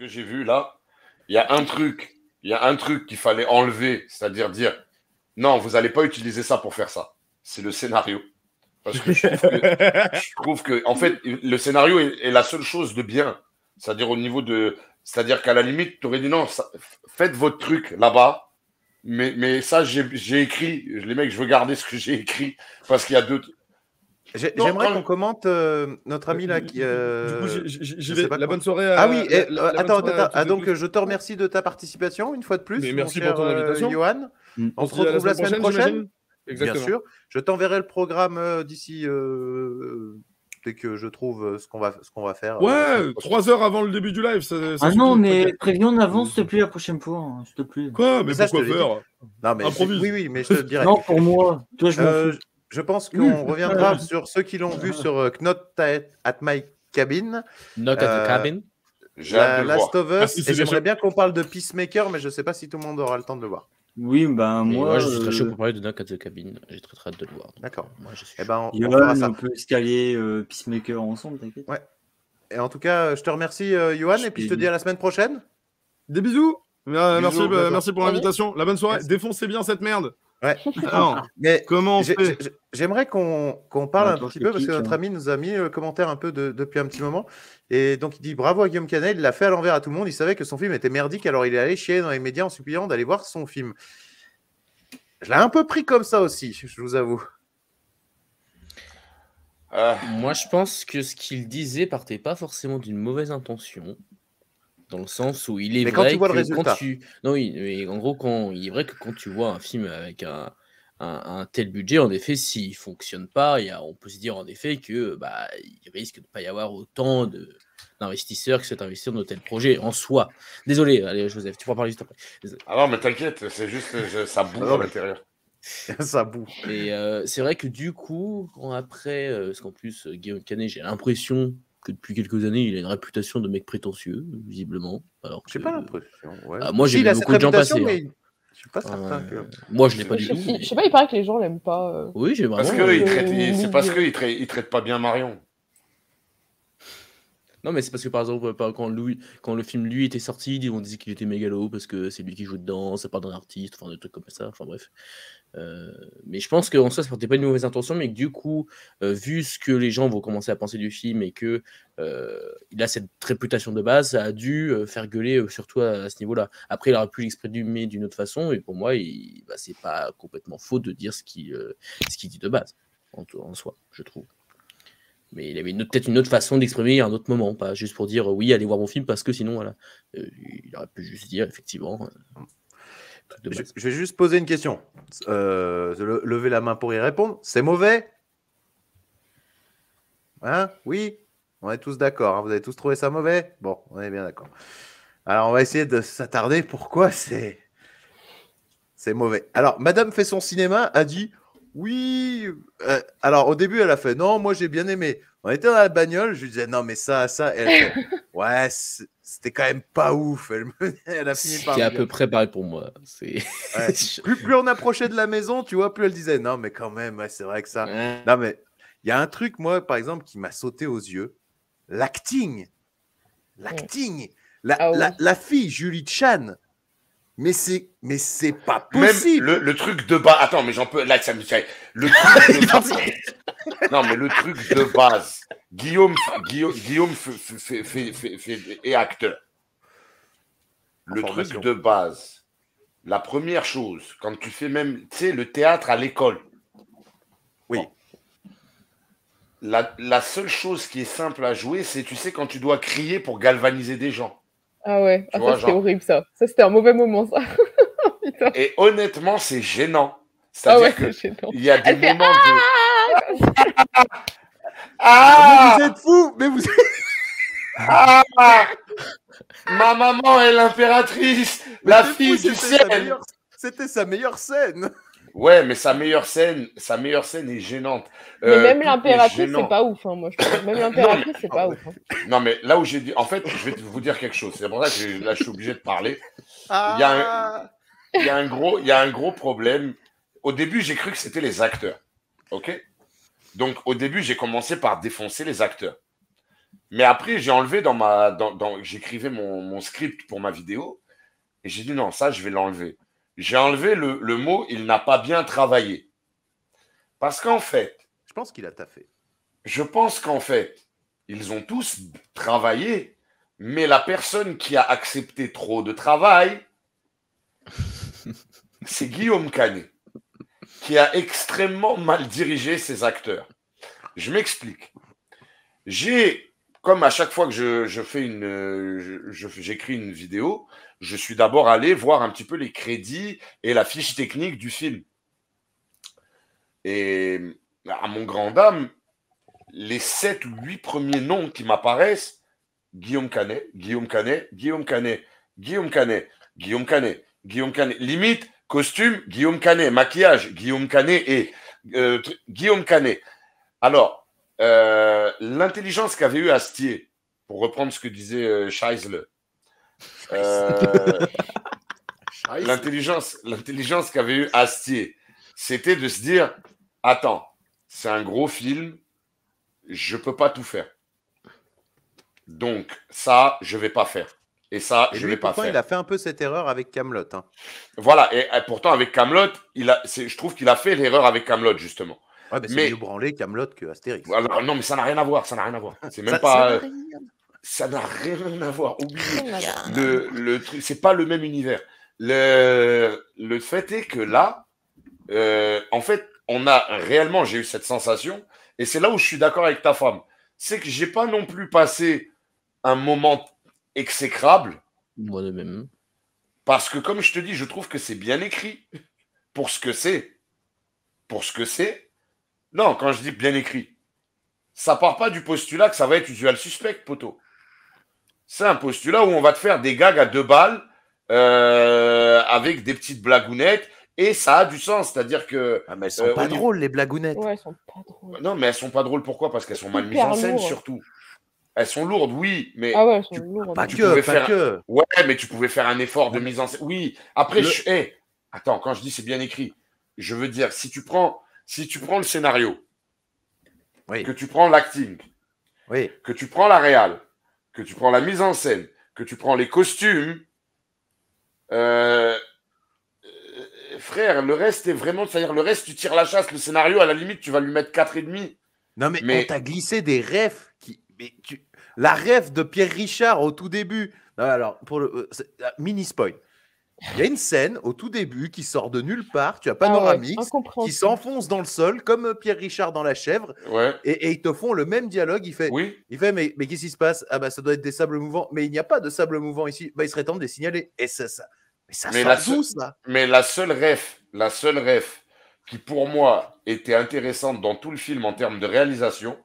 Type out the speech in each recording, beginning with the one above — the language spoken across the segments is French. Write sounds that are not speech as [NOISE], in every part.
que j'ai vu là, il y a un truc, il y a un truc qu'il fallait enlever, c'est-à-dire dire non, vous n'allez pas utiliser ça pour faire ça. C'est le scénario. Parce que je trouve que, en fait, le scénario est, la seule chose de bien. C'est-à-dire au niveau de. C'est-à-dire qu'à la limite, tu aurais dit non, faites votre truc là-bas. Mais, mais ça, j'ai écrit, les mecs, je veux garder ce que j'ai écrit parce qu'il y a deux. J'aimerais qu'on commente euh, notre ami là euh, qui. Euh, du coup, La bonne soirée. À, ah oui, eh, attends, attends. donc, je te remercie de ta participation une fois de plus. merci pour ton euh, invitation. Johan. Mm. On, se retrouve la semaine, prochaine. Exactement. Bien sûr. Je t'enverrai le programme d'ici. dès que je trouve ce qu'on va, ce qu'on va faire. Ouais, trois heures avant le début du live. ah non, mais préviens en mm. avance, s'il te plaît, la prochaine fois. Hein, te plaît. Quoi Mais, pourquoi faire non, mais Oui, oui, mais je te non, pour moi. Toi, je je pense qu'on reviendra sur ceux qui l'ont vu sur euh, Knot at My Cabin. Knock at the euh, Cabin. La, Last of Us. Ah, et j'aimerais bien qu'on parle de Peacemaker, mais je ne sais pas si tout le monde aura le temps de le voir. Oui, ben moi, je suis très chaud euh, pour parler de Knock at the Cabin. J'ai très hâte de le voir. D'accord. Moi, je suis eh ben, on, euh, Peacemaker ensemble, Ouais. Et en tout cas, je te remercie, Johan, et puis je te dis à la semaine prochaine. Des bisous. merci, merci pour l'invitation. La bonne soirée. Défoncez bien cette merde. Ouais. [LAUGHS] mais J'aimerais qu'on parle un petit peu parce que notre ami nous a mis le euh, commentaire un peu depuis un petit moment. Et donc il dit bravo à Guillaume Canet, il l'a fait à l'envers à tout le monde. Il savait que son film était merdique, alors il est allé chier dans les médias en suppliant d'aller voir son film. Je l'ai un peu pris comme ça aussi, je vous avoue. Ah. Moi, je pense que ce qu'il disait partait pas forcément d'une mauvaise intention dans le sens où il est vrai quand que le résultat. Quand tu... non en gros quand il est vrai que quand tu vois un film avec un, un, tel budget en effet s'il fonctionne pas il y a... on peut se dire en effet que bah il risque de ne pas y avoir autant de d'investisseurs qui souhaitent investir dans tel projet en soi désolé allez Joseph tu pourras parler juste après ah non mais t'inquiète c'est juste que ça boue ah à l'intérieur [LAUGHS] ça boue. Et euh, c'est vrai que du coup, après, euh, parce qu'en plus, euh, Guillaume Canet, j'ai l'impression que depuis quelques années, il a une réputation de mec prétentieux, visiblement. Alors que... J'ai pas l'impression. Ouais. Ah, moi, j'ai vu beaucoup de gens passer. Mais... Hein. Je suis pas certain que. Moi, je l'ai pas du tout. Je sais pas, il paraît que les gens l'aiment pas. Euh. Oui, j'ai vraiment. Parce que euh, c'est mmh. parce qu'il traite, il traite pas bien Marion. Non, mais c'est parce que par exemple, quand, Louis, quand le film lui était sorti, ils vont disait qu'il était mégalo parce que c'est lui qui joue dedans, ça part d'un artiste, enfin des trucs comme ça, enfin bref. Euh, mais je pense qu'en soi, ça portait pas de mauvaise intention, mais que du coup, euh, vu ce que les gens vont commencer à penser du film et que euh, il a cette réputation de base, ça a dû faire gueuler surtout à, ce niveau-là. Après, il aurait pu l'exprimer d'une autre façon, et pour moi, bah, c'est pas complètement faux de dire ce qu'il dit de base, en soi, je trouve mais il avait peut-être une autre façon d'exprimer un autre moment, pas juste pour dire euh, oui, allez voir mon film, parce que sinon, voilà, euh, il aurait pu juste dire effectivement. Euh, je, vais juste poser une question. Euh, lever la main pour y répondre. C'est mauvais Hein Oui On est tous d'accord. Hein. vous avez tous trouvé ça mauvais Bon, on est bien d'accord. Alors, on va essayer de s'attarder. Pourquoi c'est. C'est mauvais. Alors, Madame fait son cinéma a dit oui. Euh, alors, au début, elle a fait non, moi j'ai bien aimé. On était dans la bagnole, je lui disais non, mais ça, ça. elle [LAUGHS] ouais, c'était quand même pas ouf. Elle, [LAUGHS] a fini par. C'est à peu près pareil pour moi. [LAUGHS] plus, plus, on approchait de la maison, tu vois, plus elle disait non, mais quand même, c'est vrai que ça. Non, mais il y a un truc, moi, par exemple, qui m'a sauté aux yeux l'acting. L'acting. La, ah la, fille, Julie Chan, mais c'est, mais c'est pas possible. le, truc de base. Attends, mais j'en peux. Là, ça me fait. Le truc de [LAUGHS] base. non, mais le truc de base. Guillaume, Guillaume, Guillaume est acteur. Le truc de base. La première chose, quand tu fais même, tu sais, le théâtre à l'école. Oui. La, la seule chose qui est simple à jouer, c'est, tu sais, quand tu dois crier pour galvaniser des gens. Ah ouais, ah, c'était horrible ça. Ça c'était un mauvais moment ça. [LAUGHS] et honnêtement, c'est gênant. C'est-à-dire ah ouais, y a des moments de... ah, ah, ah vous êtes fous Mais vous Ah Ma maman est l'impératrice, la fille du ciel C'était sa meilleure scène Ouais, mais sa meilleure scène, sa meilleure scène est gênante. mais euh, même l'impératrice, c'est pas ouf. moi, je Même l'impératrice, c'est pas ouf. Non, mais là où j'ai dit, en fait, je vais vous dire quelque chose. C'est pour ça que là, je suis obligé de parler. Ah. Il, y a un, gros, il y a un gros problème. Au début, j'ai cru que c'était les acteurs. Ok. Donc, au début, j'ai commencé par défoncer les acteurs. Mais après, j'ai enlevé dans ma, dans, dans j'écrivais mon script pour ma vidéo et j'ai dit non, ça, je vais l'enlever. J'ai enlevé le, mot il n'a pas bien travaillé. Parce qu'en fait. Je pense qu'il a taffé. Je pense qu'en fait, ils ont tous travaillé, mais la personne qui a accepté trop de travail, [LAUGHS] c'est Guillaume Canet, qui a extrêmement mal dirigé ses acteurs. Je m'explique. J'ai, comme à chaque fois que je, je fais une, j'écris une vidéo, je suis d'abord allé voir un petit peu les crédits et la fiche technique du film. Et à mon grand dame, les sept, ou huit premiers noms qui m'apparaissent, Guillaume Canet, Guillaume Canet, Guillaume Canet, Guillaume Canet, Guillaume Canet, Guillaume Canet, limite, costume, Guillaume Canet, maquillage, Guillaume Canet et euh, Guillaume Canet. Alors, euh, l'intelligence qu'avait eu Astier, pour reprendre ce que disait euh, euh, l'intelligence, l'intelligence qu'avait eu Astier, c'était de se dire attends, c'est un gros film, je peux pas tout faire. Donc ça, je vais pas faire. Et ça, je ne vais pas faire. Il a fait un peu cette erreur avec Camelot. Hein. Voilà, et, pourtant avec Camelot, il a, je trouve qu'il a fait l'erreur avec Camelot justement. c'est mais... mieux branlé Camelot que Astérix. non, mais ça n'a rien à voir, ça n'a rien à voir. C'est même pas. Euh, ça n'a rien à voir. Oubliez le, c'est pas le même univers. Le, fait est que là, euh, en fait, on a réellement, j'ai eu cette sensation, et c'est là où je suis d'accord avec ta femme, c'est que j'ai pas non plus passé un moment exécrable. Moi de même. Parce que comme je te dis, je trouve que c'est bien écrit pour ce que c'est. Pour ce que c'est. Non, quand je dis bien écrit, ça part pas du postulat que ça va être usual suspect, poteau c'est un postulat où on va te faire des gags à deux balles euh, avec des petites blagounettes et ça a du sens, c'est-à-dire que. Ah, mais elles sont euh, pas drôles, les blagounettes. Non, mais elles sont pas drôles, pourquoi Parce qu'elles sont mal mises en scène, surtout. Elles sont lourdes, oui, mais. Ah ouais, elles sont lourdes. Pas, que, Ouais, mais tu pouvais faire un effort de mise en scène. Oui, après, je... Eh, attends, quand je dis c'est bien écrit, je veux dire, si tu prends, si tu prends le scénario, que tu prends l'acting, que tu prends la réale, que tu prends la mise en scène, que tu prends les costumes, euh, euh, frère, le reste est vraiment, c'est-à-dire le reste, tu tires la chasse, le scénario, à la limite, tu vas lui mettre 4,5. Non, mais, on t'a glissé des rêves qui. La rêve de Pierre Richard au tout début. alors, pour le. Euh, mini spoil. Il y a une scène au tout début qui sort de nulle part, tu as ah Panoramix, qui s'enfonce dans le sol comme euh, Pierre Richard dans la chèvre, et, ils te font le même dialogue. Il fait, il fait mais, mais qu'est-ce qui se passe Ah bah ça doit être des sables mouvants, mais il n'y a pas de sable mouvant ici. Bah, il serait temps de les signaler. Et ça, ça, mais ça la tout, ça. Mais la seule ref, la seule ref qui pour moi était intéressante dans tout le film en termes de réalisation,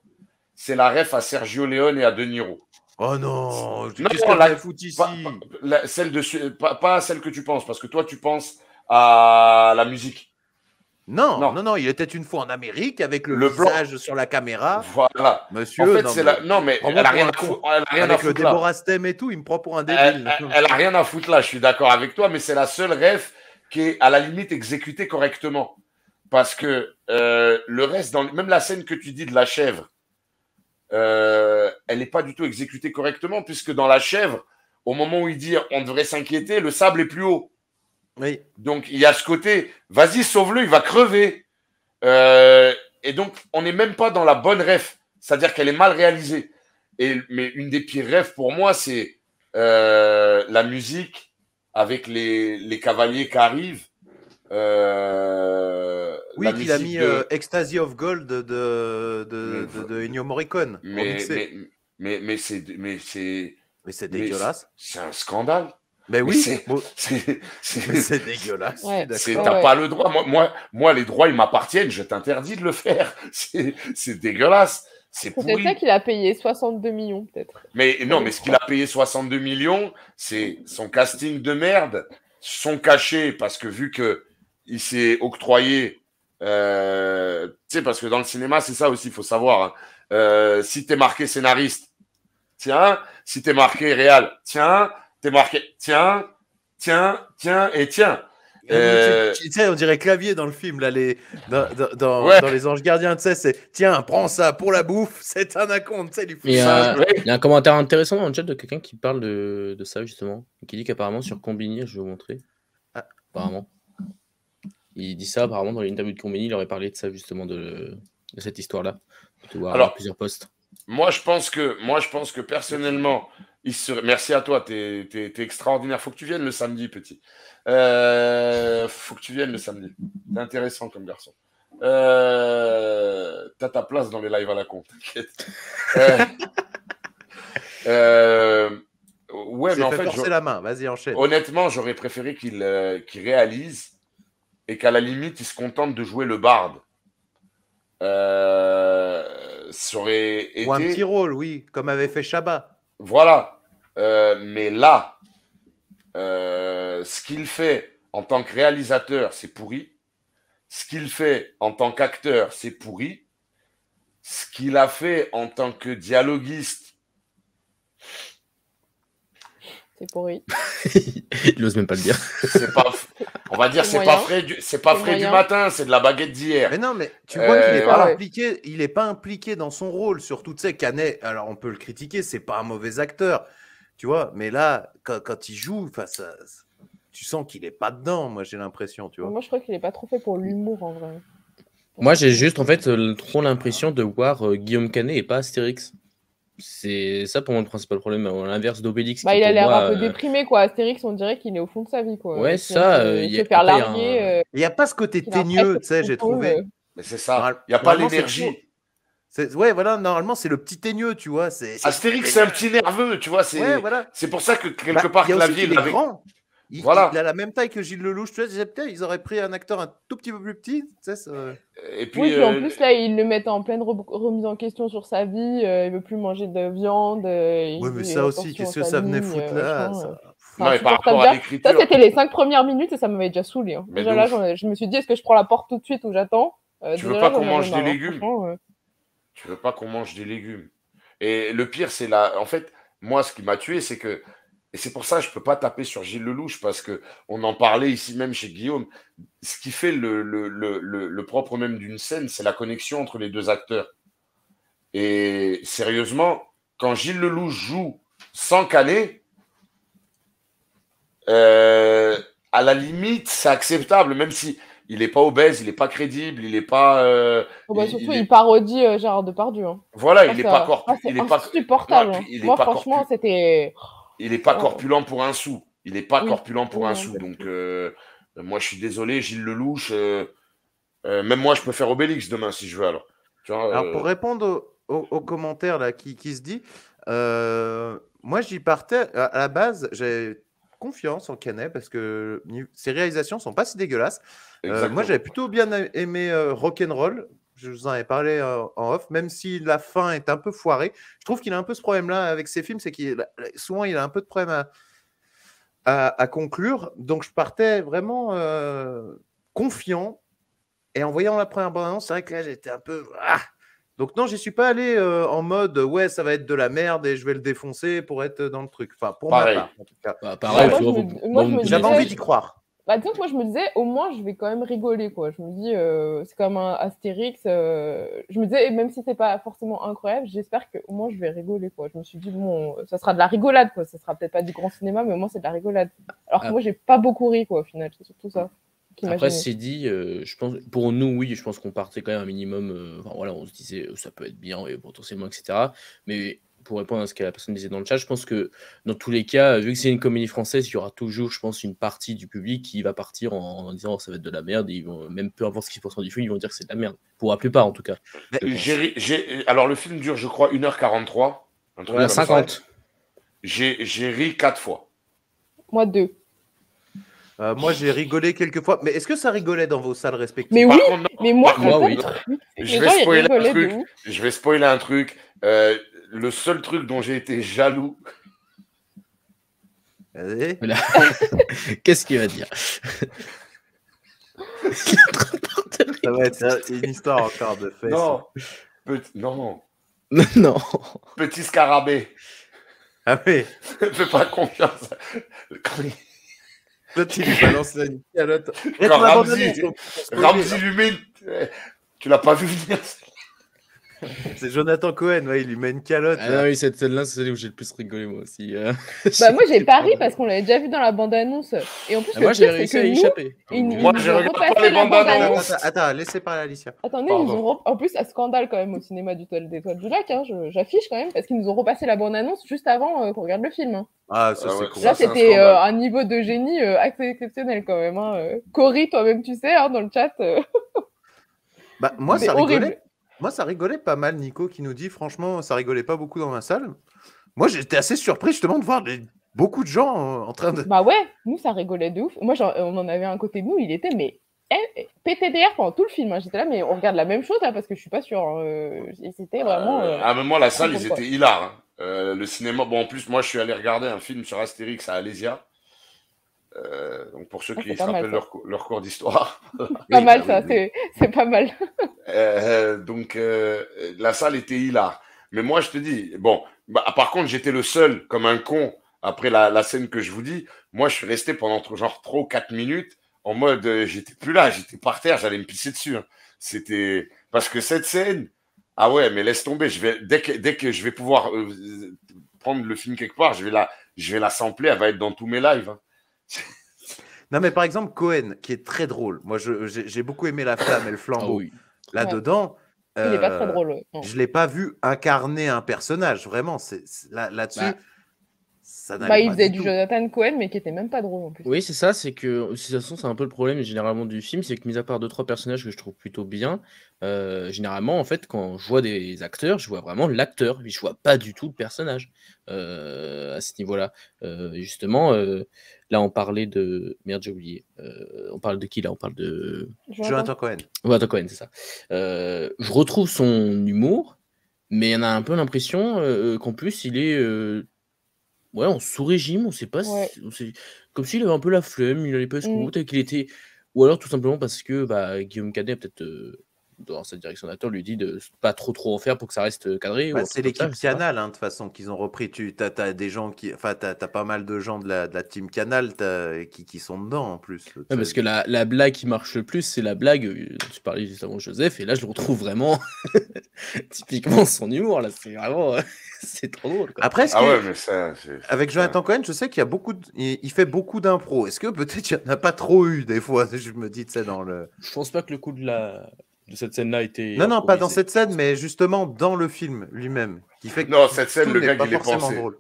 c'est la ref à Sergio Leone et à De Niro. Oh non, qu'est-ce qu'on la ici pas, la, Celle de, pas, pas, celle que tu penses, parce que toi tu penses à la musique. Non, non, non, il était une fois en Amérique avec le, le visage sur la caméra. Voilà, monsieur. non, mais, non, mais elle a rien à foutre. avec le Stem et tout, il me prend pour un débile. Elle, a rien à foutre là. Je suis d'accord avec toi, mais c'est la seule ref qui est à la limite exécutée correctement, parce que euh, le reste, dans, même la scène que tu dis de la chèvre euh, elle n'est pas du tout exécutée correctement, puisque dans la chèvre, au moment où il dit on devrait s'inquiéter, le sable est plus haut. Donc il y a ce côté, vas-y, sauve-le, il va crever. Euh, et donc on n'est même pas dans la bonne ref, c'est-à-dire qu'elle est mal réalisée. Et, mais une des pires rêves pour moi, c'est euh, la musique avec les, les cavaliers qui arrivent euh, oui, qu'il a mis euh, Ecstasy of Gold de, de, de, mais, de Ennio Morricone. Mais, mais, mais c'est dégueulasse. C'est un scandale. Mais oui, [LAUGHS] c'est dégueulasse. Ouais, T'as pas le droit. Moi, moi, moi les droits, ils m'appartiennent. Je t'interdis de le faire. [LAUGHS] C'est dégueulasse. C'est pour ça qu'il a payé 62 millions, peut-être. Mais non, mais ce qu'il a payé 62 millions, c'est son casting de merde, son cachet, parce que vu que il s'est octroyé. Euh, tu sais, parce que dans le cinéma, c'est ça aussi, il faut savoir. Hein. Euh, si tu es marqué scénariste, tiens. Si tu es marqué réal, tiens. Tu es marqué, tiens, tiens, tiens et tiens. Euh, on dirait clavier dans le film, là, les, dans, Les Anges Gardiens, tu sais, c'est tiens, prends ça pour la bouffe, [LAUGHS] c'est un acompte, tu Il y a un commentaire intéressant dans le chat de quelqu'un qui parle de, ça, justement, qui dit qu'apparemment sur Combini, je vais vous montrer, ah. apparemment, il dit ça apparemment dans l'interview de Combini, il aurait parlé de ça justement, de, cette histoire-là. Alors, plusieurs postes. Moi, je pense que, moi, je pense que personnellement, il serait... merci à toi, t'es es, extraordinaire. Faut que tu viennes le samedi, petit. Euh, faut que tu viennes le samedi. T'es intéressant comme garçon. Euh, t'as ta place dans les lives à la con, t'inquiète. Euh, ouais, mais en fait. Je... la main, vas-y, enchaîne. Honnêtement, j'aurais préféré qu'il réalise et qu'à la limite, il se contente de jouer le barde. Euh, Ou un petit rôle, oui, comme avait fait Chabat. Voilà. Euh, mais là, euh, ce qu'il fait en tant que réalisateur, c'est pourri. Ce qu'il fait en tant qu'acteur, c'est pourri. Ce qu'il a fait en tant que dialoguiste, C'est pourri. [LAUGHS] il n'ose même pas le dire. on va dire, c'est pas frais du, c'est pas frais du matin, c'est de la baguette d'hier. Mais non, mais tu vois qu'il n'est euh, pas impliqué, il est pas impliqué dans son rôle. Surtout, tu sais, Canet, alors on peut le critiquer, c'est pas un mauvais acteur, tu vois, mais là, quand, il joue, face à... tu sens qu'il est pas dedans, moi j'ai l'impression, tu vois. Moi je crois qu'il est pas trop fait pour l'humour en vrai. Moi j'ai juste en fait trop l'impression de voir euh, Guillaume Canet et pas Astérix c'est ça pour moi le principal problème. À l'inverse d'Obélix. Bah, il a l'air un peu euh, déprimé, quoi. Astérix, on dirait qu'il est au fond de sa vie, quoi. Ouais, ça. Il euh, y, il y, a pas ce côté teigneux, tu sais, j'ai trouvé. Mais c'est ça. Il y a pas l'énergie. Ouais, voilà, normalement, c'est le petit teigneux, tu vois. Astérix, c'est un petit nerveux, tu vois. C'est pour ça que quelque bah, part part, la grand il, voilà. a la même taille que Gilles Lelouch. Tu sais, peut-être ils auraient pris un acteur un tout petit peu plus petit. Tu sais, Et puis, oui, en euh, plus, là, ils le mettent en pleine remise en question sur sa vie. Euh, il veut plus manger de viande. Euh, oui, mais ça aussi, qu'est-ce que ça venait foutre là ça... par c'était les cinq premières minutes et ça m'avait déjà saoulé. Hein. Déjà là, je me suis dit, est-ce que je prends la porte tout de suite ou j'attends Tu veux pas qu'on mange des hein, légumes Tu veux pas qu'on mange des légumes. Et le pire, c'est là. En fait, moi, ce qui m'a tué, c'est que et c'est pour ça que je ne peux pas taper sur Gilles Lelouch, parce qu'on en parlait ici même chez Guillaume. Ce qui fait le, propre même d'une scène, c'est la connexion entre les deux acteurs. Et sérieusement, quand Gilles Lelouch joue sans caler, euh, à la limite, c'est acceptable, même si il n'est pas obèse, il n'est pas crédible, il n'est pas. Euh, oh, bah, surtout, il, parodie euh, Gérard Depardieu. Hein. Voilà, il n'est pas corporel. il Pas... Hein. Moi, franchement, c'était il n'est pas corpulent pour un sou. Il n'est pas corpulent pour un sou. Donc, euh, moi, je suis désolé, Gilles Lelouch. Euh, euh, même moi, je peux faire Obélix demain si je veux. Alors, pour répondre aux au, commentaires là, qui, se dit, moi, j'y partais à la base. J'ai confiance en Canet parce que ses réalisations sont pas si dégueulasses. moi, j'avais plutôt bien aimé Rock'n'Roll je vous en ai parlé euh, en off, même si la fin est un peu foirée. Je trouve qu'il a un peu ce problème-là avec ses films, c'est qu'il souvent il a un peu de problème à, à, conclure. Donc je partais vraiment euh, confiant. Et en voyant la première bande annonce c'est vrai que là j'étais un peu. Ah! donc non, j'y suis pas allé euh, en mode ouais, ça va être de la merde et je vais le défoncer pour être dans le truc. Enfin, pour ma part, en tout cas. Bah, pareil, j'avais envie d'y croire. Bah, disons que moi, je me disais, au moins, je vais quand même rigoler, quoi. Je me dis, c'est euh, c'est comme un Astérix. Euh, je me disais, même si c'est pas forcément incroyable, j'espère que au moins, je vais rigoler, quoi. Je me suis dit, bon, ça sera de la rigolade, quoi. Ça sera peut-être pas du grand cinéma, mais au moins, c'est de la rigolade. Alors que ah. moi, j'ai pas beaucoup ri, quoi, au final. C'est surtout ça. Après, c'est dit, euh, je pense, pour nous, oui, je pense qu'on partait quand même un minimum. enfin, voilà, on se disait, ça peut être bien, et potentiellement, etc. Mais pour répondre à ce que la personne disait dans le chat, je pense que dans tous les cas, vu que c'est une comédie française, il y aura toujours, je pense, une partie du public qui va partir en, disant oh, ça va être de la merde. ils vont, même peu importe ce qu'ils pensent du film, ils vont dire que c'est de la merde. Pour la plupart, en tout cas. J'ai alors, le film dure, je crois, 1h43. h 50. J'ai ri 4 fois. Moi, 2. Euh, moi, j'ai rigolé quelques fois. Mais est-ce que ça rigolait dans vos salles respectives Mais oui, mais moi, moi oui. Je, vais spoiler un truc. je vais spoiler un truc. Euh, le seul truc dont j'ai été jaloux. [LAUGHS] Qu'est-ce qu'il va dire [LAUGHS] Ça va être euh, une histoire encore de fesses. Non. Petit... [LAUGHS] Non. Petit scarabée. Ah oui. Ne fais pas confiance. Quand il... tu la calotte. Quand Tu l'as pas vu venir. [LAUGHS] c'est Jonathan Cohen, ouais, il lui met une calotte. Ah oui, cette scène-là, c'est celle où j'ai le plus rigolé moi aussi. Euh. [LAUGHS] bah moi j'ai [LAUGHS] pari parce qu'on l'avait déjà vu dans la bande-annonce. Et en plus, ah, moi j'ai réussi à nous, échapper. moi j'ai regardé les bande annonces Attends, laissez parler Alicia. Attendez, en plus un scandale quand même au cinéma du Toile des Toiles du Lac. Hein, j'affiche quand même parce qu'ils nous ont repassé la bande-annonce juste avant euh, qu'on regarde le film. Hein. Ah, ça, ah c'est cool. Là, c'était euh, un, niveau de génie assez exceptionnel quand même. Hein, Cory, toi-même, tu sais, dans le chat. Bah, moi, ça rigolait. Moi, ça rigolait pas mal, Nico, qui nous dit franchement, ça rigolait pas beaucoup dans ma salle. Moi, j'étais assez surpris justement de voir beaucoup de gens euh, en train de. Bah ouais, nous, ça rigolait de ouf. Moi, euh, on en avait un côté de nous, il était, mais eh, PTDR pendant tout le film. Hein. J'étais là, mais on regarde la même chose là, parce que je suis pas sûr. Euh, c'était vraiment. Ah, mais moi, la salle, ils étaient hilars. Hein. le cinéma, bon, en plus, moi, je suis allé regarder un film sur Astérix à Alésia. Euh, donc pour ceux ah, qui se rappellent leur, leur, cours d'histoire. [LAUGHS] pas mal ah ça, c'est pas mal. [LAUGHS] euh, donc euh, la salle était hilar. Mais moi je te dis, bon, bah, ah, par contre j'étais le seul comme un con après la, la, scène que je vous dis. Moi je suis resté pendant genre 3 ou 4 minutes en mode euh, j'étais plus là, j'étais par terre, j'allais me pisser dessus. Hein. C'était parce que cette scène, ah ouais, mais laisse tomber, je vais, dès, que, dès que je vais pouvoir prendre le film quelque part, je vais la, je vais la sampler, elle va être dans tous mes lives. Hein non, mais par exemple, Cohen, qui est très drôle. Moi, j'ai beaucoup aimé La Flamme et le Flambeau. Ah Là-dedans. Il est pas très euh, drôle. Je ne l'ai pas vu incarner un personnage, vraiment. Là-dessus. Bah. Là bah. il faisait du, Jonathan Cohen, mais qui était même pas drôle en plus. Oui, c'est ça, c'est que de toute façon, c'est un peu le problème généralement du film, c'est que mis à part deux trois personnages que je trouve plutôt bien, euh, généralement en fait, quand je vois des acteurs, je vois vraiment l'acteur, Je je vois pas du tout le personnage euh, à ce niveau-là. Euh, justement, Là, on parlait de. Merde, j'ai oublié. Euh, on parle de qui là On parle de. Jonathan Cohen. Jonathan Cohen, c'est ça. Euh, je retrouve son humour, mais on a un peu l'impression euh, qu'en plus, il est. Ouais, en sous-régime, on sait pas. Si... Comme s'il avait un peu la flemme, il allait pas mm. se qu'il était. Ou alors tout simplement parce que bah, Guillaume Cadet a peut-être dans sa direction d'acteur, lui dit de pas trop trop en faire pour que ça reste euh, cadré. Bah, c'est l'équipe Canal, hein, de hein, toute façon, qu'ils ont repris. Tu as, des gens qui, enfin, t'as as pas mal de gens de la, de la team Canal qui, qui, sont dedans en plus. parce que la, la, blague qui marche le plus, c'est la blague. Euh, tu parlais juste avant Joseph, et là, je le retrouve vraiment [LAUGHS] typiquement son humour. Là, c'est vraiment, [LAUGHS] c'est trop drôle. Après, ah avec Jonathan Cohen, je sais qu'il y a beaucoup, il fait beaucoup d'impro. Est-ce que peut-être il n'y en a pas trop eu des fois [LAUGHS] Je me dis, tu dans le. Je pense pas que le coup de la de cette scène-là était. Non, non, pas dans cette scène, mais justement dans le film lui-même. Qui fait que non, cette scène, le gars, il est pensé. Drôle.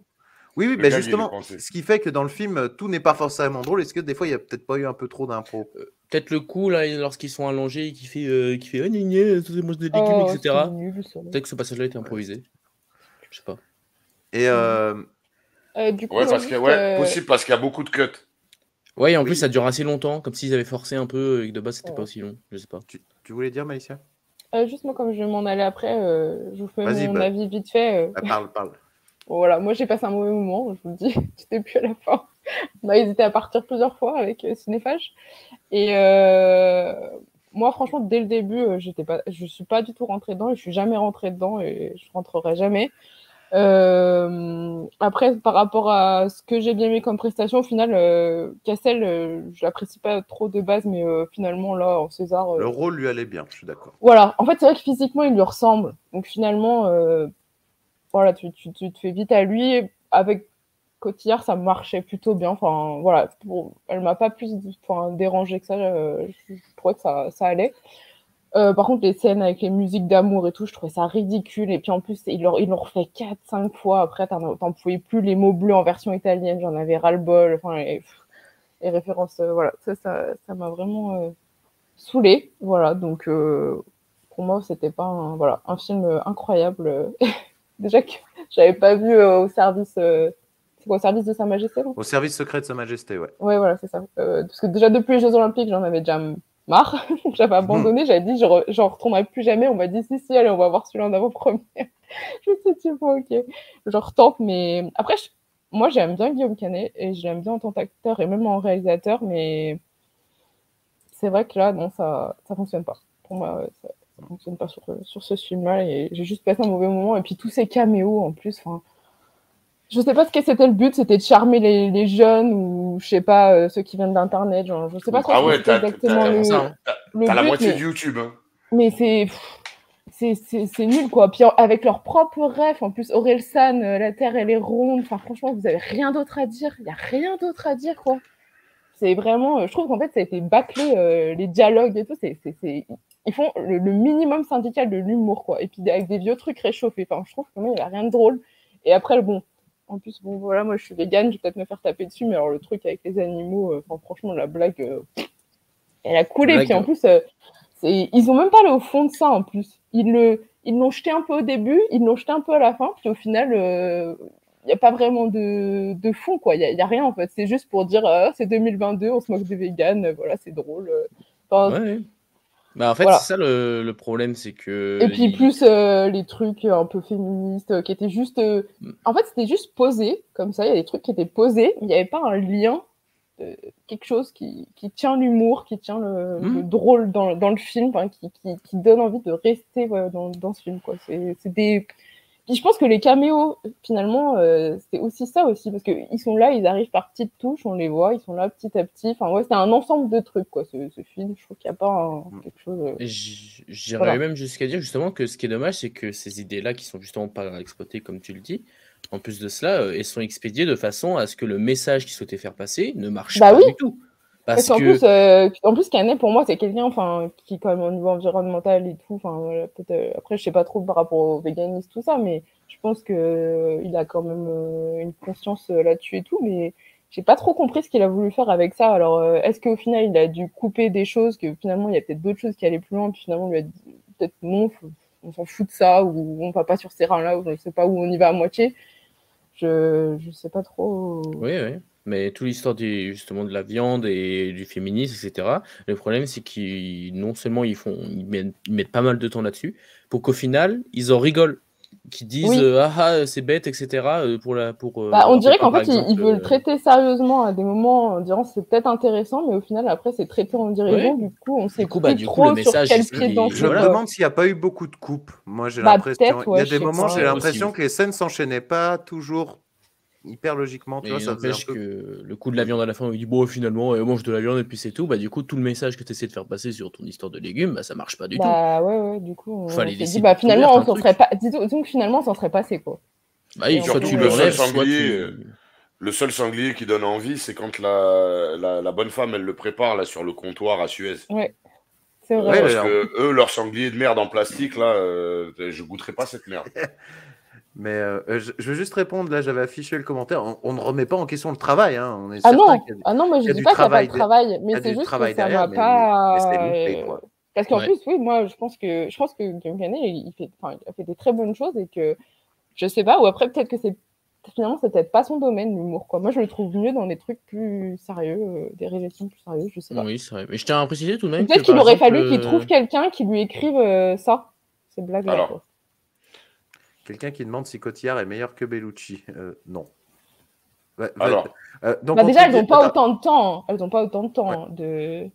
Oui, oui, mais justement, ce qui fait que dans le film, tout n'est pas forcément drôle. Est-ce que des fois, il n'y a peut-être pas eu un peu trop d'impro euh, Peut-être le coup, là, lorsqu'ils sont allongés, qui fait, euh, qui fait ah, oh, c'est moi, des légumes, etc. Peut-être que ce passage-là a été improvisé. Je sais pas. Et. Euh... euh du coup, ouais, parce que, ouais possible, parce qu'il y a beaucoup de cuts. Ouais, et en plus, ça dure assez longtemps, comme s'ils avaient forcé un peu et que de base, c'était n'était pas aussi long. Je sais pas. Tu voulais dire, Maïsia euh, Juste, moi, comme je m'en allais après, euh, je vous fais mon bah. avis vite fait. Euh. parle, parle. [LAUGHS] voilà, moi, j'ai passé un mauvais moment, je vous le dis, [LAUGHS] j'étais plus à la fin. On a hésité à partir plusieurs fois avec Cinéphage. Et moi, franchement, dès le début, j'étais pas, je suis pas du tout rentrée dedans et je suis jamais rentrée dedans et je rentrerai jamais. Euh, après, par rapport à ce que j'ai bien aimé comme prestation, au final, euh, Cassel, euh, je l'apprécie pas trop de base, mais finalement, là, en César. Le rôle lui allait bien, je suis d'accord. Voilà, en fait, c'est vrai que physiquement, il lui ressemble. Donc finalement, voilà, tu, te fais vite à lui. Avec Cotillard, ça marchait plutôt bien. Enfin, voilà, elle m'a pas plus dérangé que ça. je, trouvais que ça, ça allait. Euh, par contre, les scènes avec les musiques d'amour et tout, je trouvais ça ridicule. Et puis en plus, ils l'ont, refait 4-5 fois. Après, t'en pouvais plus les mots bleus en version italienne. J'en avais ras-le-bol. Enfin, les, références, euh, voilà. Ça, ça, m'a vraiment euh, saoulé. Voilà. Donc, pour moi, c'était pas un, voilà, un film incroyable. [LAUGHS] Déjà que j'avais pas vu au service au service de Sa Majesté Au service secret de Sa Majesté, ouais. Ouais, voilà, c'est ça. parce que déjà depuis les Jeux Olympiques, j'en avais déjà marre. [LAUGHS] j'avais mhm. abandonné, j'avais dit, j'en je retournerai plus jamais. On m'a dit, si, si, allez, on va voir celui-là en avant-première. [LAUGHS] je me suis dit, ok, je retente. Mais après, moi, j'aime bien Guillaume Canet et je l'aime bien en tant qu'acteur et même en réalisateur, mais c'est vrai que là, non, ça fonctionne pas. Pour moi, ça fonctionne pas sur, sur ce film-là. Et j'ai juste passé un mauvais moment. Et puis, tous ces caméos, en plus, enfin je sais pas ce que c'était le but, c'était de charmer les, jeunes ou je sais pas euh, ceux qui viennent d'internet, genre je sais pas. Ah ouais, t'as la moitié de YouTube. Hein. Mais c'est c'est nul quoi. Puis avec leurs propres rêves, en plus Aurel San, euh, la Terre elle est ronde. Enfin franchement, vous avez rien d'autre à dire. Il y a rien d'autre à dire quoi. C'est vraiment, euh, je trouve qu'en fait ça a été bâclé les dialogues et tout. C'est ils font le, minimum syndical de l'humour quoi. Et puis avec des vieux trucs réchauffés. Enfin je trouve qu'il il y a rien de drôle. Et après le bon, en plus, bon, voilà, moi, je suis végane, je vais peut-être me faire taper dessus, mais alors le truc avec les animaux, euh, franchement, la blague, euh, elle a coulé. Puis en plus, euh, ils ont même pas allé au fond de ça, en plus. Ils le, ils l'ont jeté un peu au début, ils l'ont jeté un peu à la fin, puis au final, il n'y a pas vraiment de, fond, quoi. Il n'y a, rien, en fait. C'est juste pour dire, oh, c'est 2022, on se moque des véganes, voilà, c'est drôle. Bah en fait, c'est ça le, le problème, c'est que. Et puis plus euh, les trucs euh, un peu féministes euh, qui étaient juste. Mm. En fait, c'était juste posé, comme ça, il y a des trucs qui étaient posés, il n'y avait pas un lien, quelque chose qui, qui tient l'humour, qui tient le, mm. drôle dans, dans, le film, qui, qui, qui, donne envie de rester dans, dans, ce film. Quoi. C'est, c'est des puis je pense que les caméos, finalement, euh, c'était aussi ça aussi, parce qu'ils sont là, ils arrivent par petites touches, on les voit, ils sont là petit à petit. Enfin, ouais, c'est un ensemble de trucs, quoi, ce, film. Je trouve qu'il n'y a pas mm. quelque chose. Euh, j'irais même jusqu'à dire, justement, que ce qui est dommage, c'est que ces idées-là, qui sont justement pas exploitées, comme tu le dis, en plus de cela, euh, elles sont expédiées de façon à ce que le message qu'ils souhaitaient faire passer ne marche bah pas du tout. Euh, en plus, euh, Canet pour moi c'est quelqu'un, enfin, qui quand même au niveau environnemental et tout, voilà, peut-être. Euh, après, je sais pas trop par rapport au véganisme tout ça, mais je pense que euh, il a quand même une conscience là-dessus et tout, mais j'ai pas trop compris ce qu'il a voulu faire avec ça. Alors, est-ce qu'au final, il a dû couper des choses que finalement il y a peut-être d'autres choses qui allaient plus loin, puis finalement, lui a dit peut-être non, on s'en fout de ça, ou on va pas sur ces reins là ou je sais pas où on y va à moitié. Je, je sais pas trop. Oui, oui mais toute l'histoire justement de la viande et du féminisme, etc. Le problème, c'est qu'ils non seulement ils font, ils mettent, pas mal de temps là-dessus, pour qu'au final, ils en rigolent, qu'ils disent euh, ah, ah c'est bête, etc. Euh, pour la, pour. Euh, bah, on dirait qu'en fait, ils, veulent traiter sérieusement à des moments en disant c'est peut-être intéressant, mais au final après c'est traité en dirigeant. Du coup, on sait du bah, trop le message, Je me demande s'il n'y a pas eu beaucoup de coupes. Moi, j'ai bah, l'impression. Il y a des moments, j'ai l'impression que les scènes s'enchaînaient pas toujours hyper logiquement. Tu vois, ça empêche peu... que le coup de la viande à la fin, il dit bon, finalement, on mange de la viande et puis c'est tout. Bah, du coup, tout le message que tu essaies de faire passer sur ton histoire de légumes, bah, ça marche pas du bah, tout. Ouais, ouais, du coup, dit, bah, finalement, on s'en serait pas. donc, finalement, on s'en serait passé quoi. Bah, faut soit tu le seul le seul sanglier qui donne envie, c'est quand la, bonne femme, elle le prépare là sur le comptoir à Suez. Ouais. C'est vrai. parce que eux, leur sanglier de merde en plastique, là, euh, je goûterai pas cette merde. [LAUGHS] Mais euh, euh, je, veux juste répondre, là j'avais affiché le commentaire, on, ne remet pas en question le travail. Hein. On est ah, non. ah non, mais je ne dis pas qu'il n'y a pas de travail, mais c'est juste que ça ne va pas... parce qu'en plus, oui, moi, je pense que je pense que Guillaume Canet, il fait, il a fait des très bonnes choses et que je sais pas. Ou après, peut-être que c'est finalement, c'est peut-être pas son domaine l'humour. Moi, je le trouve mieux dans des trucs plus sérieux, euh, des révélations plus sérieuses. Je sais pas. Oui, c'est vrai. Mais je tiens à préciser tout de même. Peut-être qu'il aurait fallu qu'il trouve quelqu'un qui lui écrive ça. C'est blagues Quelqu'un qui demande si Cotillard est meilleur que Bellucci. Euh, non. Alors. Euh, bah, déjà, elles n'ont hein. pas, autant de temps. Elles n'ont pas autant de temps euh,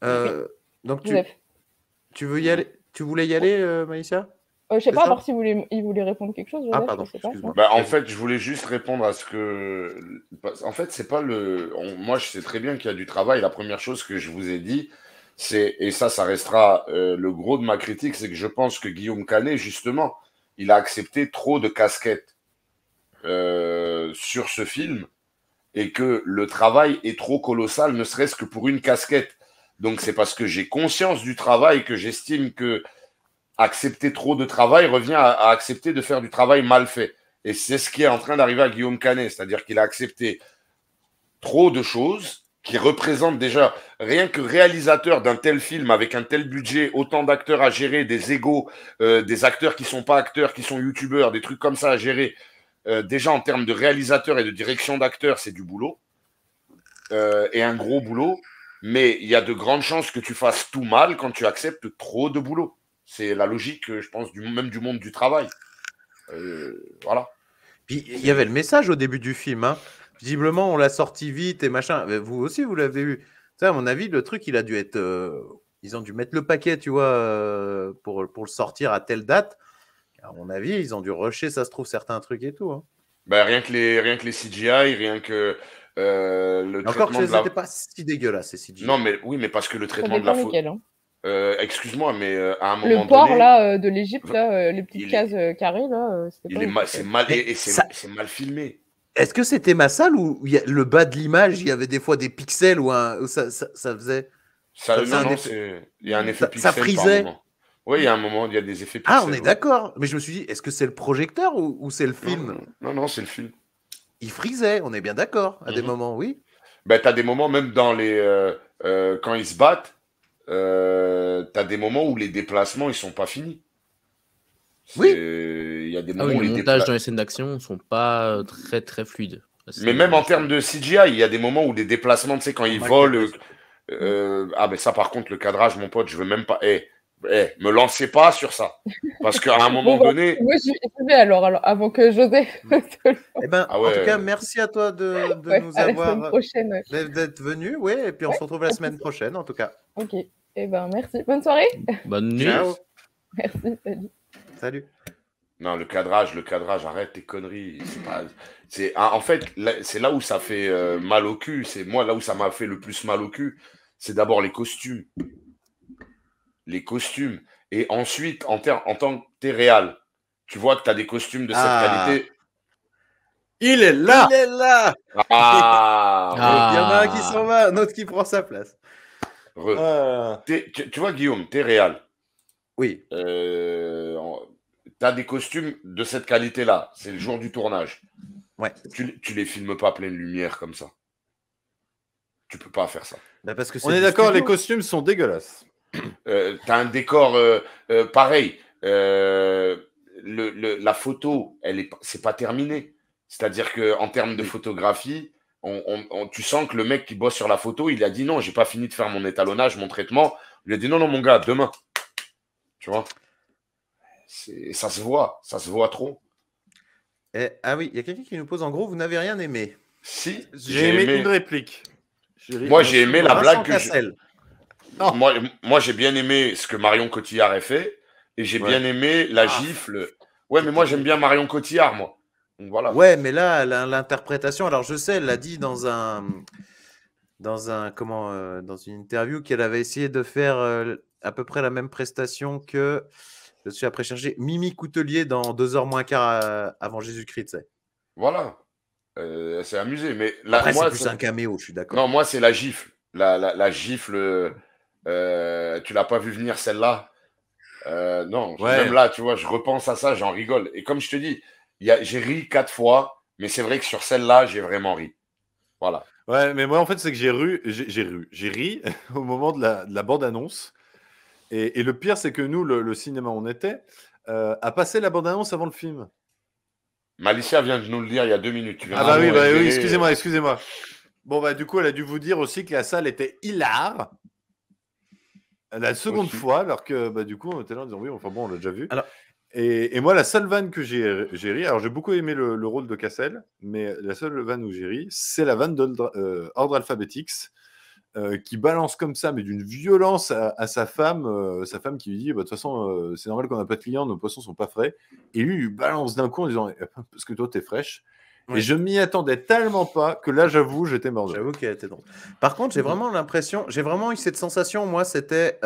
de. donc tu, tu, veux y aller Tu voulais y aller, euh, Maïssa Je sais pas, voir si il voulait répondre quelque chose. ah, pardon, bah, en fait, je voulais juste répondre à ce que. En fait, c'est pas le. Moi, je sais très bien qu'il y a du travail. La première chose que je vous ai dit, c'est. Et ça, ça restera le gros de ma critique, c'est que je pense que Guillaume Canet, justement, il a accepté trop de casquettes euh, sur ce film et que le travail est trop colossal, ne serait-ce que pour une casquette. Donc c'est parce que j'ai conscience du travail que j'estime que accepter trop de travail revient à, accepter de faire du travail mal fait. Et c'est ce qui est en train d'arriver à Guillaume Canet, c'est-à-dire qu'il a accepté trop de choses qui représente déjà, rien que réalisateur d'un tel film avec un tel budget, autant d'acteurs à gérer, des égaux, euh, des acteurs qui ne sont pas acteurs, qui sont youtubeurs, des trucs comme ça à gérer, euh, déjà en termes de réalisateur et de direction d'acteurs, c'est du boulot, euh, et un gros boulot, mais il y a de grandes chances que tu fasses tout mal quand tu acceptes trop de boulot. C'est la logique, je pense, du, même du monde du travail. voilà. Puis il y avait le message au début du film, hein. Visiblement, on l'a sorti vite et machin. Mais vous aussi, vous l'avez eu. à mon avis, le truc, il a dû être. Euh, ils ont dû mettre le paquet, tu vois, euh, pour, pour le sortir à telle date. À mon avis, ils ont dû rusher, ça se trouve, certains trucs et tout. Hein. Bah, rien, que les, rien que les CGI, rien que. Euh, le Encore que ce n'était pas si dégueulasse, ces CGI. Non, mais oui, mais parce que le traitement de la hein. Excuse-moi, mais à un moment donné. Le port là, de l'Égypte, là, les petites cases carrées, là, c'est mal, et, et c'est mal filmé. Est-ce que c'était ma salle ou le bas de l'image, il y avait des fois des pixels ou ça, ça, faisait. Ça, non, non, il y a un effet pixel. Ça frisait. oui, il y a un moment, il y a des effets pixels. Ah, on est d'accord. Mais je me suis dit, est-ce que c'est le projecteur ou, c'est le film Non, non, c'est le film. Il frisait, on est bien d'accord, à des mhm. moments, oui. Ben, tu as des moments, même dans les. Euh, euh, quand ils se battent, euh, tu as des moments où les déplacements, ils sont pas finis. Oui. Il y a des moments où les montages dans les scènes d'action sont pas très très fluides. Mais même en termes de CGI, il y a des moments où les déplacements, tu sais, quand ils volent. Euh, ah, mais ben ça, par contre, le cadrage, mon pote, je veux même pas. Eh, eh me lancez pas sur ça. Parce qu'à un [LAUGHS] moment bah, donné. Moi, je vais alors, avant que José. Mm. [LAUGHS] eh ben, ah en tout cas, merci à toi de, de nous avoir. D'être venu, oui. Et puis, on se retrouve la semaine prochaine, en tout cas. Ok. Eh ben, merci. Bonne soirée. Bonne nuit. Ciao. Merci, Salut. Non, le cadrage, le cadrage, arrête tes conneries. Ah, en fait, c'est là où ça fait euh, mal au cul. C'est moi là où ça m'a fait le plus mal au cul. C'est d'abord les costumes, les costumes, et ensuite en, en tant que t'es réel, tu vois que tu as des costumes de cette ah. qualité. Il est là. Il est là. Ah. [LAUGHS] Il y en a un qui s'en va, un autre qui prend sa place. Euh. Tu, vois Guillaume, t'es réal. Oui. Euh, tu des costumes de cette qualité-là. C'est le mm. jour du tournage. Tu, ne les filmes pas à pleine lumière comme ça. Tu peux pas faire ça. Bah, on est d'accord, les costumes sont dégueulasses. Euh, tu as un décor euh, euh, pareil. Euh, la photo, elle est, c'est pas terminé. C'est-à-dire qu'en termes de photographie, tu sens que le mec qui bosse sur la photo, il a dit non, j'ai pas fini de faire mon étalonnage, mon traitement. Il a dit non, non, mon gars, demain. Tu vois ça se voit, ça se voit trop. Et, eh, ah oui, il y a quelqu'un qui nous pose en gros, vous n'avez rien aimé. Si, j'ai aimé, une réplique. Moi, j'ai aimé la blague que je... non. Moi, moi j'ai bien aimé ce que Marion Cotillard a fait et j'ai bien aimé la ah. gifle. Ouais, mais moi, j'aime bien Marion Cotillard, moi. voilà. Ouais, mais là, l'interprétation, alors je sais, elle l'a dit dans un. Dans, un, comment, euh, dans une interview qu'elle avait essayé de faire euh, à peu près la même prestation que je suis après chercher Mimi Coutelier dans 2 heures moins quart euh, avant Jésus-Christ. Voilà. Euh, c'est amusé. Mais là, c'est plus un caméo, je suis d'accord. Non, moi, c'est la gifle. La, gifle, euh, tu l'as pas vu venir celle-là. non, même là, tu vois, je repense à ça, j'en rigole. Et comme je te dis, j'ai ri quatre fois, mais c'est vrai que sur celle-là, j'ai vraiment ri. Voilà. Ouais, mais moi, en fait, c'est que j'ai ri, j'ai j'ai ri [LAUGHS] au moment de la bande-annonce. Et, le pire, c'est que nous, le, cinéma on était, euh, a passé la bande-annonce avant le film. Malicia vient de nous le dire il y a deux minutes. ah bah oui, bah excusez-moi, excusez-moi. Bon, bah du coup, elle a dû vous dire aussi que la salle était hilar. La seconde fois, alors que bah, du coup, on était là en disant oui, enfin bon, on l'a déjà vu. Et, moi, la seule vanne que j'ai ri, alors j'ai beaucoup aimé le, rôle de Cassel, mais la seule vanne où j'ai ri, c'est la vanne d'ordre euh, alphabétique euh, qui balance comme ça, mais d'une violence à, sa femme, euh, sa femme qui lui dit, bah, de toute façon, euh, c'est normal qu'on n'a pas de clients, nos poissons sont pas frais. Et lui, il balance d'un coup en disant, eh, [LAUGHS] parce que toi, es fraîche. Et je m'y attendais tellement pas que là, j'avoue, j'étais mort. J'avoue était Par contre, j'ai mhm. vraiment l'impression, j'ai vraiment eu cette sensation, moi, c'était,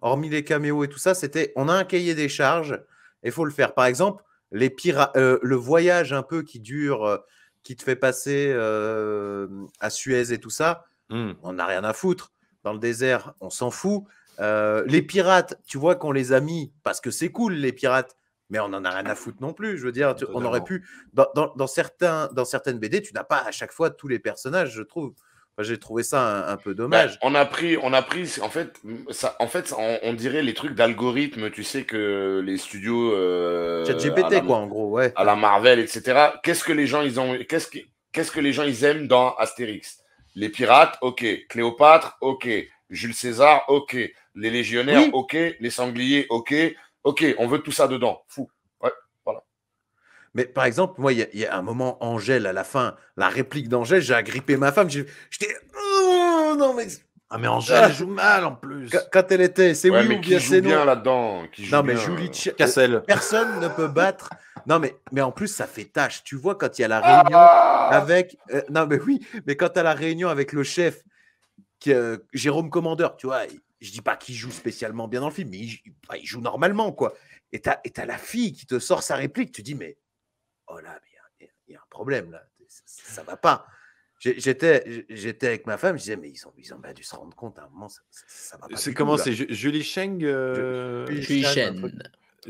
hormis les caméos et tout ça, c'était, on a un cahier des charges et faut le faire. Par exemple, les le voyage un peu qui dure, qui te fait passer à Suez et tout ça Mmh. On n'a rien à foutre. Dans le désert, on s'en fout. Euh, les pirates, tu vois qu'on les a mis parce que c'est cool, les pirates, mais on n'en a rien à foutre non plus. Je veux dire, on aurait pu. Dans, certains, dans certaines BD, tu n'as pas à chaque fois tous les personnages, je trouve. J'ai trouvé ça un, peu bah, dommage. on a pris, on a pris, en fait, ça, en fait, on, dirait les trucs d'algorithme, tu sais que les studios. Euh, quoi, en gros, ouais. À la Marvel, etc. Qu'est-ce que les gens ils ont, qu'est-ce que les gens ils aiment dans Astérix les pirates, ok. Cléopâtre, ok. Jules César, ok. Les légionnaires, ok. Les sangliers, ok. Ok, on veut tout ça dedans. Fou. Ouais, voilà. Mais par exemple, moi, il y, a un moment, Angèle, à la fin, la réplique d'Angèle, j'ai agrippé ma femme. J'étais. Oh, non, mais ah, mais Angèle ah joue mal en plus. quand elle était, c'est oui ou bien c'est bien là-dedans. Non, mais Julie euh, euh, Personne ne peut battre. Non, mais, mais en plus, ça fait tâche. Tu vois, quand il y a la ah réunion avec. Euh, non, mais oui, mais quand tu la réunion avec le chef, Jérôme Commandeur, tu vois, je dis pas qu'il joue spécialement bien dans le film, mais il, joue normalement, quoi. Et tu as, la fille qui te sort sa réplique. Tu dis, mais. Oh là, il y, a un problème, là. Ça, ça va pas. J'étais, j'étais avec ma femme, je disais, mais ils ont, ils bien dû se rendre compte à un moment, ça, ça, ça C'est comment C'est Julie Cheng euh, Julie Cheng.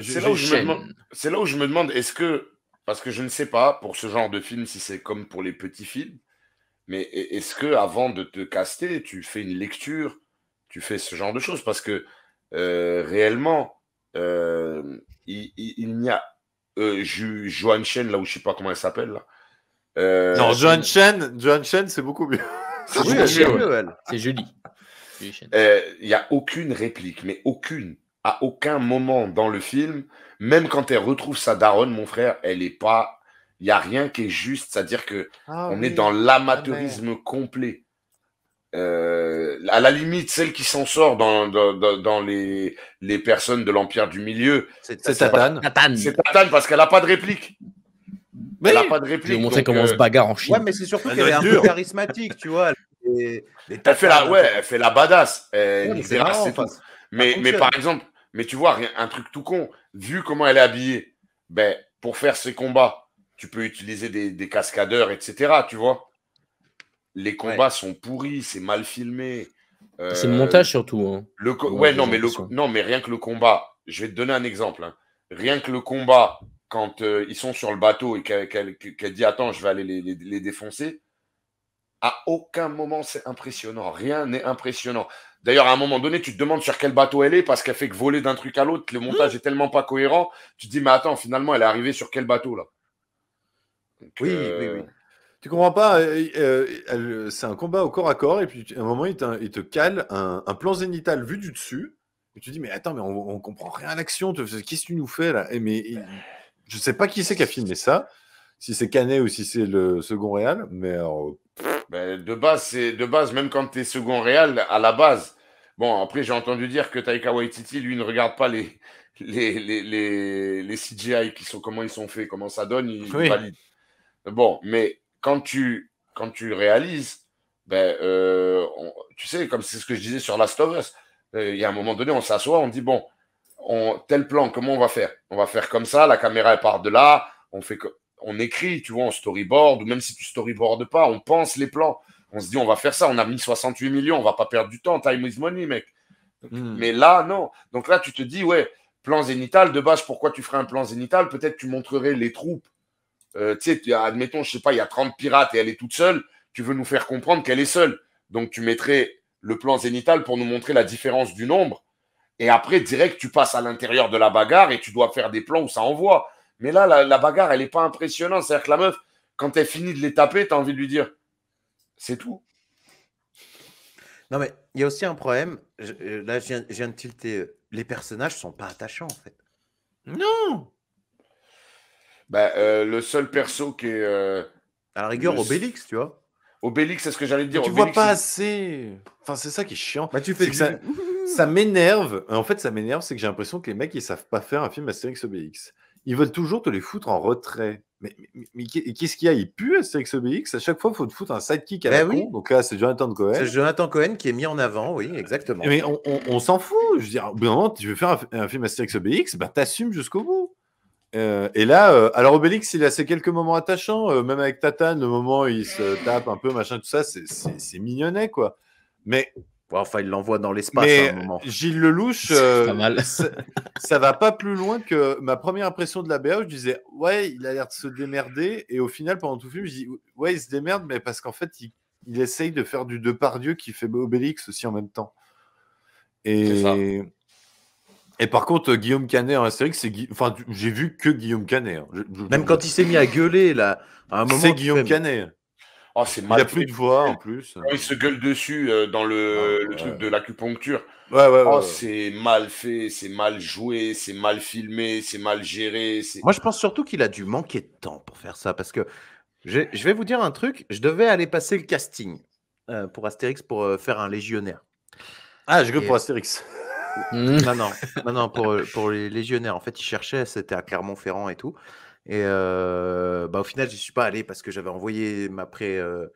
C'est là, où je me demande, est-ce que, parce que je ne sais pas pour ce genre de film si c'est comme pour les petits films, mais e, est-ce que avant de te caster, tu fais une lecture, tu fais ce genre de choses Parce que euh, réellement, euh, il, il, a. Joanne Chen, là où je ne sais pas comment elle s'appelle, euh, non, John Chen, John Chen, c'est beaucoup mieux. [LAUGHS] C'est joli. Euh, il n'y a aucune réplique, mais aucune, à aucun moment dans le film, même quand elle retrouve sa daronne, mon frère, elle n'est pas. Il n'y a rien qui est juste, c'est-à-dire que ah on est dans l'amateurisme complet. Euh, à la limite, celle qui s'en sort dans, les, les, personnes de l'Empire du Milieu, c'est Tatane. C'est Tatane parce qu'elle n'a pas de réplique elle a pas de réplique. montrer comment on se euh, bagarre en Chine. Ouais, mais c'est surtout qu'elle est un peu charismatique, tu vois. elle fait la, ouais, euh, elle fait la badass. Elle, mais c'est Mais, mais par exemple, mais tu vois, un truc tout con, vu comment elle est habillée, ben, pour faire ses combats, tu peux utiliser des, des cascadeurs, etc. Tu vois Les combats sont pourris, c'est mal filmé. Euh, c'est le montage surtout. Hein. Le ouais, non, mais le, non, mais rien que le combat, je vais te donner un exemple. Hein. Rien que le combat quand euh, ils sont sur le bateau et qu'elle dit Attends, je vais aller les, défoncer, à aucun moment c'est impressionnant. Rien n'est impressionnant. D'ailleurs, à un moment donné, tu te demandes sur quel bateau elle est parce qu'elle fait que voler d'un truc à l'autre. Le montage est tellement pas cohérent. Tu te dis Mais attends, finalement, elle est arrivée sur quel bateau là oui, euh, oui, oui. Tu comprends pas euh, C'est un combat au corps à corps et puis à un moment, il, te cale un, plan zénital vu du dessus. Et tu dis, mais attends, mais on, on comprend rien à Qu'est-ce que tu nous fais là Mais je sais pas qui c'est qui a filmé ça, si c'est Canet ou si c'est le second réal, mais. Euh, ben, de, base, c'est, de base, même quand tu es second réal, à la base. Bon, après, j'ai entendu dire que Taika Waititi, lui, ne regarde pas les, les, les, les, CGI, qui sont, comment ils sont faits, comment ça donne, il valide. Bon, mais quand tu, quand tu réalises, ben, euh, tu sais, comme c'est ce que je disais sur Last of Us, euh, il y a un moment donné, on s'assoit, on dit, bon, tel plan, comment on va faire On va faire comme ça, la caméra elle part de là, on fait on écrit, tu vois, on storyboard, ou même si tu storyboard pas, on pense les plans. On se dit, on va faire ça, on a mis 68 millions, on va pas perdre du temps, time is money, mec. Hmm. Mais là, non. Donc là, tu te dis, ouais, plan zénital, de base, pourquoi tu ferais un plan zénital Peut-être tu montrerais les troupes. Euh, tu sais, admettons, je sais pas, il y a 30 pirates et elle est toute seule, tu veux nous faire comprendre qu'elle est seule. Donc tu mettrais le plan zénital pour nous montrer la différence du nombre et après, direct, tu passes à l'intérieur de la bagarre et tu dois faire des plans où ça envoie. Mais là, la, bagarre, elle n'est pas impressionnante. C'est-à-dire que la meuf, quand elle finit de les taper, tu as envie de lui dire c'est tout. Non, mais il y a aussi un problème. Euh, là, je viens, de tilter. Euh, les personnages sont pas attachants, en fait. Non ben, euh, Le seul perso qui est. à la rigueur, Obélix, tu vois. Obélix, c'est ce que j'allais te dire. tu vois pas assez. Enfin, c'est ça qui est chiant. Bah, tu fais ça, ça m'énerve. En fait, ça m'énerve, c'est que j'ai l'impression que les mecs, ils savent pas faire un film Astérix Obélix. Ils veulent toujours te les foutre en retrait. Mais, mais, qu'est-ce qu'il y a Ils puent Astérix Obélix. À chaque fois, il faut te foutre un sidekick à bah la con. Donc là, c'est Jonathan Cohen. C'est Jonathan Cohen qui est mis en avant, oui, exactement. Mais on, s'en fout. Je veux dire, au tu veux faire un, un film Astérix Obélix, bah t'assumes jusqu'au bout. Euh, et là, euh, alors Obélix, il a ses quelques moments attachants, euh, même avec Tatane, le moment où il se tape un peu, machin, tout ça, c'est mignonnet, quoi. Mais. enfin, il l'envoie dans l'espace à hein, un moment. Gilles Lelouch, ça, va pas plus loin que ma première impression de la BA où je disais, ouais, il a l'air de se démerder. Et au final, pendant tout le film, je dis, ouais, il se démerde, mais parce qu'en fait, il, essaye de faire du Depardieu qui fait Obélix aussi en même temps. Et. Et par contre, euh, Guillaume Canet en hein, Astérix, c'est enfin, j'ai vu que Guillaume Canet. Hein. Même quand il s'est mis à gueuler, là, à un moment. C'est Guillaume Canet. Oh, il n'y a plus de voix en plus. Ah il se gueule dessus euh, dans le, ah, euh, truc de l'acupuncture. Ouais, oh, ouais, C'est mal fait, c'est mal joué, c'est mal filmé, c'est mal géré. Moi, je pense surtout qu'il a dû manquer de temps pour faire ça parce que je, vais vous dire un truc. Je devais aller passer le casting pour Astérix pour faire un légionnaire. Ah, je veux pour Astérix. Mmh. Non, non, non, non, euh, pour, les légionnaires. En fait, ils cherchaient, c'était à Clermont-Ferrand et tout. Et euh, bah, au final, n'y suis pas allé parce que j'avais envoyé ma pré. Euh,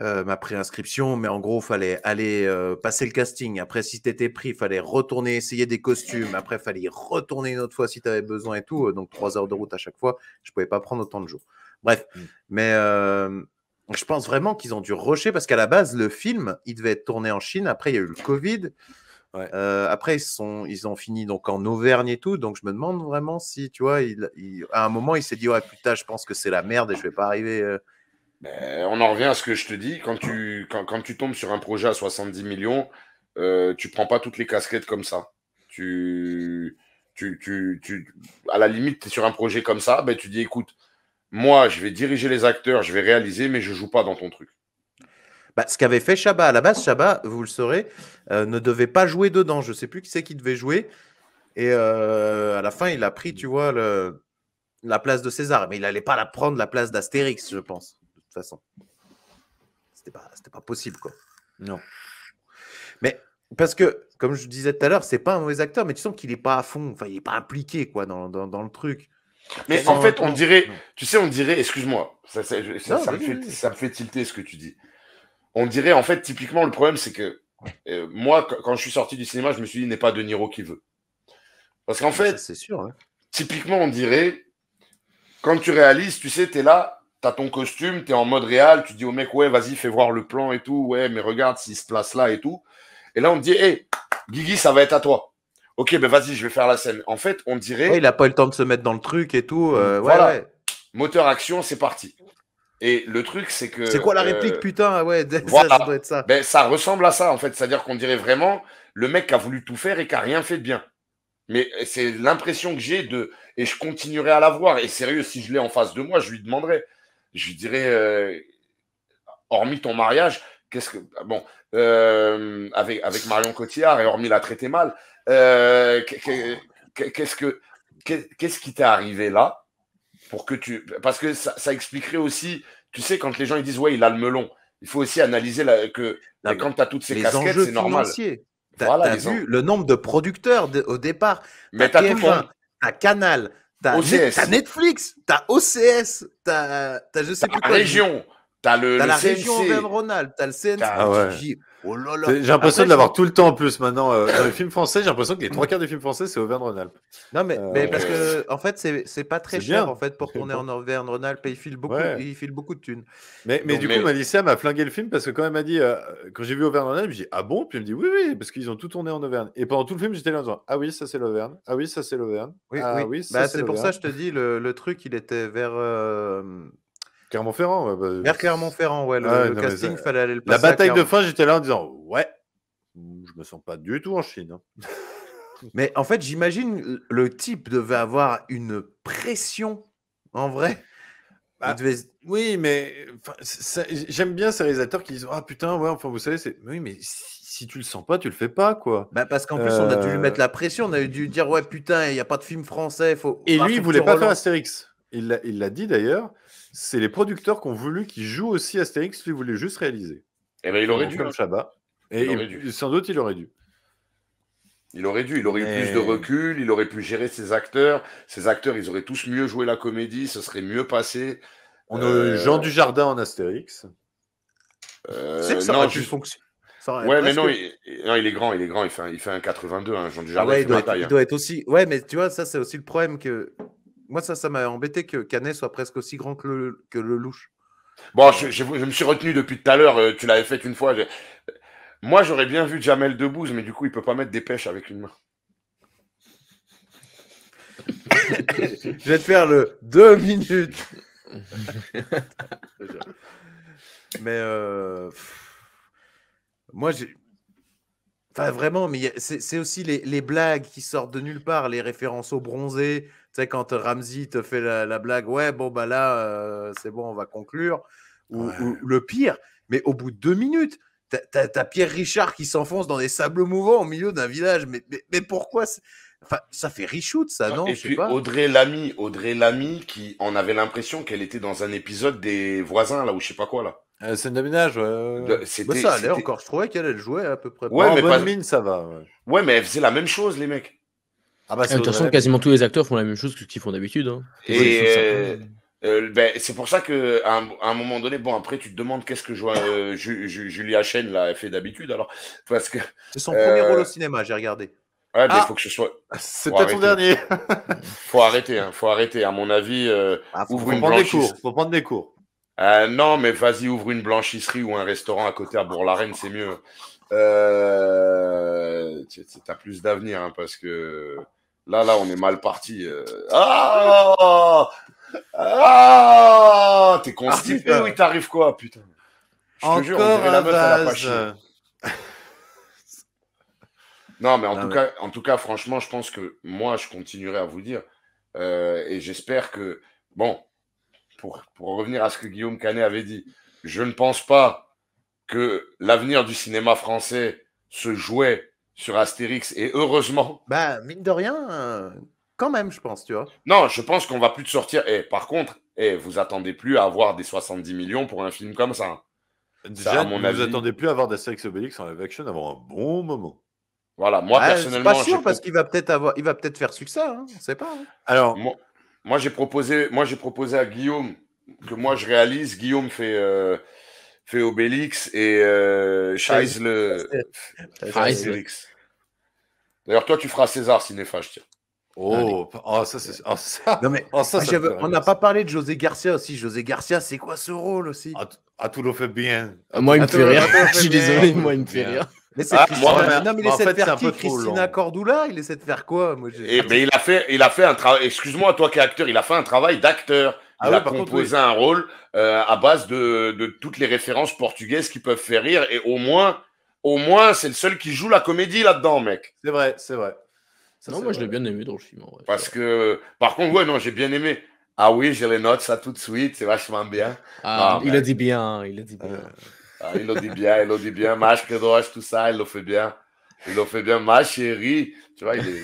euh, ma préinscription, mais en gros, fallait aller euh, passer le casting. Après, si t'étais pris, il fallait retourner essayer des costumes. Après, fallait y retourner une autre fois si t'avais besoin et tout. Donc, trois heures de route à chaque fois. Je pouvais pas prendre autant de jours. Bref, mmh. mais je pense vraiment qu'ils ont dû rusher parce qu'à la base, le film, il devait être tourné en Chine. Après, il y a eu le Covid. Euh, après, ils, ont fini donc en Auvergne et tout, donc je me demande vraiment si, tu vois, à un moment, il s'est dit, ouais, putain, je pense que c'est la merde et je vais pas arriver. Euh. Ben, on en revient à ce que je te dis, quand tu, quand, tu tombes sur un projet à 70 millions, euh, tu prends pas toutes les casquettes comme ça. Tu, tu, tu, tu à la limite, tu es sur un projet comme ça, ben, tu dis, écoute, moi, je vais diriger les acteurs, je vais réaliser, mais je joue pas dans ton truc. Bah, ce qu'avait fait Chabat à la base, Chabat, vous le saurez, euh, ne devait pas jouer dedans. Je ne sais plus qui c'est qui devait jouer. Et euh, à la fin, il a pris, tu vois, la place de César. Mais il n'allait pas la prendre la place d'Astérix, je pense, de toute façon. C'était pas, pas possible, quoi. Non. Mais parce que, comme je disais tout à l'heure, c'est pas un mauvais acteur, mais tu sens qu'il n'est pas à fond, enfin, il n'est pas impliqué, quoi, dans, le truc. Mais en fait, on dirait, tu sais, on dirait, excuse-moi, ça, ça, me fait, ça me fait tilter ce que tu dis on dirait, en fait, typiquement, le problème, c'est que euh, moi, quand je suis sorti du cinéma, je me suis dit, n'est pas De Niro qui veut. Parce qu'en ah, fait, c'est sûr. Hein. Typiquement, on dirait, quand tu réalises, tu sais, tu es là, tu as ton costume, tu es en mode réel, tu dis au mec, ouais, vas-y, fais voir le plan et tout, ouais, mais regarde s'il se place là et tout. Et là, on te dit, hé, hey, Guigui, ça va être à toi. Ok, ben vas-y, je vais faire la scène. En fait, on dirait. il n'a pas eu le temps de se mettre dans le truc et tout. Euh, voilà. Moteur action, c'est parti. Et le truc, c'est que. C'est quoi la euh, réplique, putain ah Ouais, [LAUGHS] ça, doit être ça. Ben, ça ressemble à ça, en fait. C'est-à-dire qu'on dirait vraiment le mec qui a voulu tout faire et qui a rien fait de bien. Mais c'est l'impression que j'ai de. Et je continuerai à l'avoir. Et sérieux, si je l'ai en face de moi, je lui demanderai. Je lui dirais, euh, hormis ton mariage, qu'est-ce que. Bon, euh, avec, avec Marion Cotillard, et hormis la traiter mal, qu'est-ce que. Qu'est-ce qui t'est arrivé là pour que tu. Parce que ça, expliquerait aussi, tu sais, quand les gens ils disent ouais, il a le melon, il faut aussi analyser la, que quand tu as toutes ces casquettes, c'est normal. T'as vu le nombre de producteurs au départ. Mais t'as tout T'as Canal, t'as Netflix, t'as OCS, t'as je sais plus quoi. Région, t'as le, as le la région t'as le Oh j'ai l'impression de l'avoir tout le temps en plus maintenant. Euh, dans les films français, j'ai l'impression que les trois quarts des films français, c'est Auvergne-Rhône-Alpes. Non, mais, euh, parce que, en fait, c'est pas très cher en fait, pour tourner en Auvergne-Rhône-Alpes. Il filent beaucoup, beaucoup de thunes. Mais, mais du coup, Malicia m'a flingué le film parce que quand elle m'a dit, euh, quand j'ai vu Auvergne-Rhône-Alpes, j'ai dit Ah bon Puis elle me dit Oui, oui, parce qu'ils ont tout tourné en Auvergne. Et pendant tout le film, j'étais là en disant Ah oui, ça c'est l'Auvergne. Ah oui, ça c'est l'Auvergne. ah, bah, c'est pour ça, je te dis, le truc, il était vers. Clermont-Ferrand. Bah, ferrand ouais. Le, casting, il fallait aller le passer. La bataille de fin, j'étais là en disant Ouais, je me sens pas du tout en Chine. Hein. [LAUGHS] Mais en fait, j'imagine le type devait avoir une pression, en vrai. Bah, oui, mais j'aime bien ces réalisateurs qui disent Ah putain, ouais, enfin, vous savez, c'est. Oui, mais si, tu le sens pas, tu le fais pas, quoi. Bah, parce qu'en plus, on a dû lui euh, mettre la pression, on a dû lui dire Ouais, putain, il n'y a pas de film français. Faut... Et lui, il voulait pas faire Astérix. Il l'a dit d'ailleurs c'est les producteurs qui ont voulu qu'ils jouent aussi Astérix, Ils voulait juste réaliser. et eh ben, il aurait dû. Comme hein. Et il dû. sans doute, il aurait dû. Il aurait dû, il aurait eu plus de recul, il aurait pu gérer ses acteurs. Ses acteurs, ils auraient tous mieux joué la comédie, ce serait mieux passé. On a Jean euh, Dujardin en Astérix. Euh, c'est que ça aurait pu fonctionner. Ouais, mais non il... est grand, il est grand, il fait un, il fait un 82, hein, Jean Dujardin. Ah il, hein. doit, être, aussi. Ouais, mais tu vois, ça, c'est aussi le problème que moi, ça, ça m'a embêté que Canet soit presque aussi grand que le, louche. Bon, je, me suis retenu depuis tout à l'heure. Euh, tu l'avais fait une fois. Euh, moi, j'aurais bien vu Jamel Debouze mais du coup, il ne peut pas mettre des pêches avec une main. [LAUGHS] je vais te faire le deux minutes. mais euh, moi, j'ai. Enfin, vraiment, mais c'est aussi les, blagues qui sortent de nulle part, les références aux bronzés... Tu sais, quand euh, Ramsey te fait la, blague, ouais, bon, bah là, euh, c'est bon, on va conclure. Ou, le pire, mais au bout de deux minutes, t'as Pierre Richard qui s'enfonce dans des sables mouvants au milieu d'un village. Mais, mais, pourquoi Enfin, ça fait reshoot, ça, non Et puis Audrey Lamy, Audrey Lamy, qui en avait l'impression qu'elle était dans un épisode des voisins, là, ou je sais pas quoi, là. C'est euh, scène d'aménage bah, ça allait encore. Je trouvais qu'elle jouait à peu près. Ouais, mais bonne pas... mine, ça va. ouais. mais elle faisait la même chose, les mecs. Ah bah, ah, de toute façon, quasiment tous les acteurs font la même chose que ce qu'ils font d'habitude. Hein. Et euh, euh, ben, c'est pour ça qu'à un, à un moment donné, bon, après, tu te demandes qu'est-ce que je euh, Ju, Julia Chen fait d'habitude. alors parce que C'est son premier rôle au cinéma, j'ai regardé. Ouais, il ah faut que ce soit. [LAUGHS] C'est peut dernier. [LAUGHS] faut arrêter, hein, faut arrêter. À mon avis, ah, faut, prendre des cours. prendre des cours. non, mais vas-y, ouvre une blanchisserie ou un restaurant à côté à Bourg-la-Reine, c'est mieux. Euh, t'as plus d'avenir hein, parce que Là, là, on est mal parti. Euh. Ah Ah T'es constipé ah, ou il t'arrive quoi, putain Je Encore te jure, on la meuf, elle Non, mais en, tout Cas, en tout cas, franchement, je pense que moi, je continuerai à vous dire. Euh, et j'espère que, bon, pour, pour, revenir à ce que Guillaume Canet avait dit, je ne pense pas que l'avenir du cinéma français se jouait sur Astérix. Et heureusement. Bah, mine de rien, euh, quand même, je pense, tu vois. Non, je pense qu'on va plus te sortir. Et eh, par contre, et eh, vous attendez plus à avoir des 70 millions pour un film comme ça. Déjà, vous avis... attendez plus à avoir d'Astérix Obélix en live action avant un bon moment. Voilà, moi ne ah, personnellement. Pas sûr parce qu'il va peut-être avoir, il va peut-être faire succès. Hein, on ne sait pas. Hein. Alors, moi, moi j'ai proposé, moi j'ai proposé à Guillaume que moi je réalise. Guillaume fait, euh, Féobélix et euh, D'ailleurs, toi, tu feras César Cinéphage, tiens. Oh, oh, ça, c'est. Ah, ça... [LAUGHS] Non, mais ah, on n'a pas parlé de José Garcia aussi. José Garcia, c'est quoi ce rôle aussi à, tout le fait bien. moi, il me fait rire. [LAUGHS] Je suis désolé, moi, il me fait rire. Mais c'est Christina... non, mais il essaie de faire qui Christina Cordula Il essaie de faire quoi moi, eh il, a fait, il a fait un travail. Excuse-moi, toi qui es acteur, il a fait un travail d'acteur il ah a composé un rôle euh, à base de, toutes les références portugaises qui peuvent faire rire. Et au moins, au moins c'est le seul qui joue la comédie là-dedans, mec. C'est vrai, c'est vrai. non, moi, je l'ai bien aimé dans le film. Parce que, par contre, ouais, non, j'ai bien aimé. Ah oui, j'ai les notes, ça tout de suite, c'est vachement bien. il le dit bien, il le dit bien. il le dit bien, il le dit bien. tout ça, il le fait bien. Il le fait bien, ma chérie. Tu vois, il est.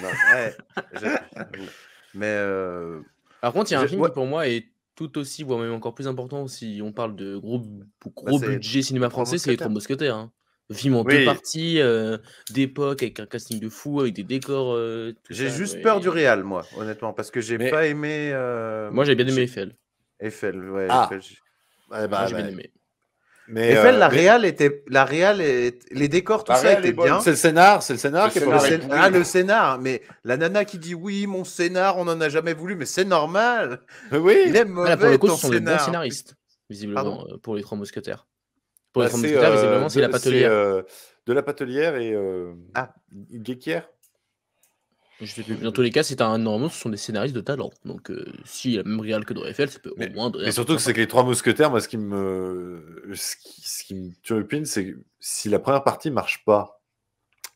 Mais. Euh, par contre, il y a un film qui, pour moi, est tout aussi, voire même encore plus important, si on parle de gros, gros bah, budget cinéma français, c'est les Trois Mousquetaires. Hein. deux parties, euh, d'époque, avec un casting de fou, avec des décors. Euh, j'ai juste peur du réal, moi, honnêtement, parce que j'ai pas aimé. Euh, moi, j'ai bien aimé Eiffel. Eiffel, ouais. Ah. j'ai ah, bah, bien bah, aimé. Mais Eiffel, euh, la réal était, la réal est... les décors, tout ça était bien. C'est le scénar, c'est le scénar qui est, Ah, le scénar, mais la nana qui dit oui, mon scénar, on n'en a jamais voulu, mais c'est normal. oui. Il est mauvais. Ah, là, pour le coup, ce sont des bons scénaristes, visiblement, euh, pour les trois mousquetaires. Pour bah, les trois mousquetaires, euh, visiblement, c'est la patelière. de la patelière et ah. Guéquière dans tous les cas, c'est un normalement, ce sont des scénaristes de talent. Donc, euh, y si la même réal que dans Eiffel, ça peut au moins. Et surtout que c'est que les trois mousquetaires, moi, ce qui me, ce qui, ce me c'est si la première partie marche pas.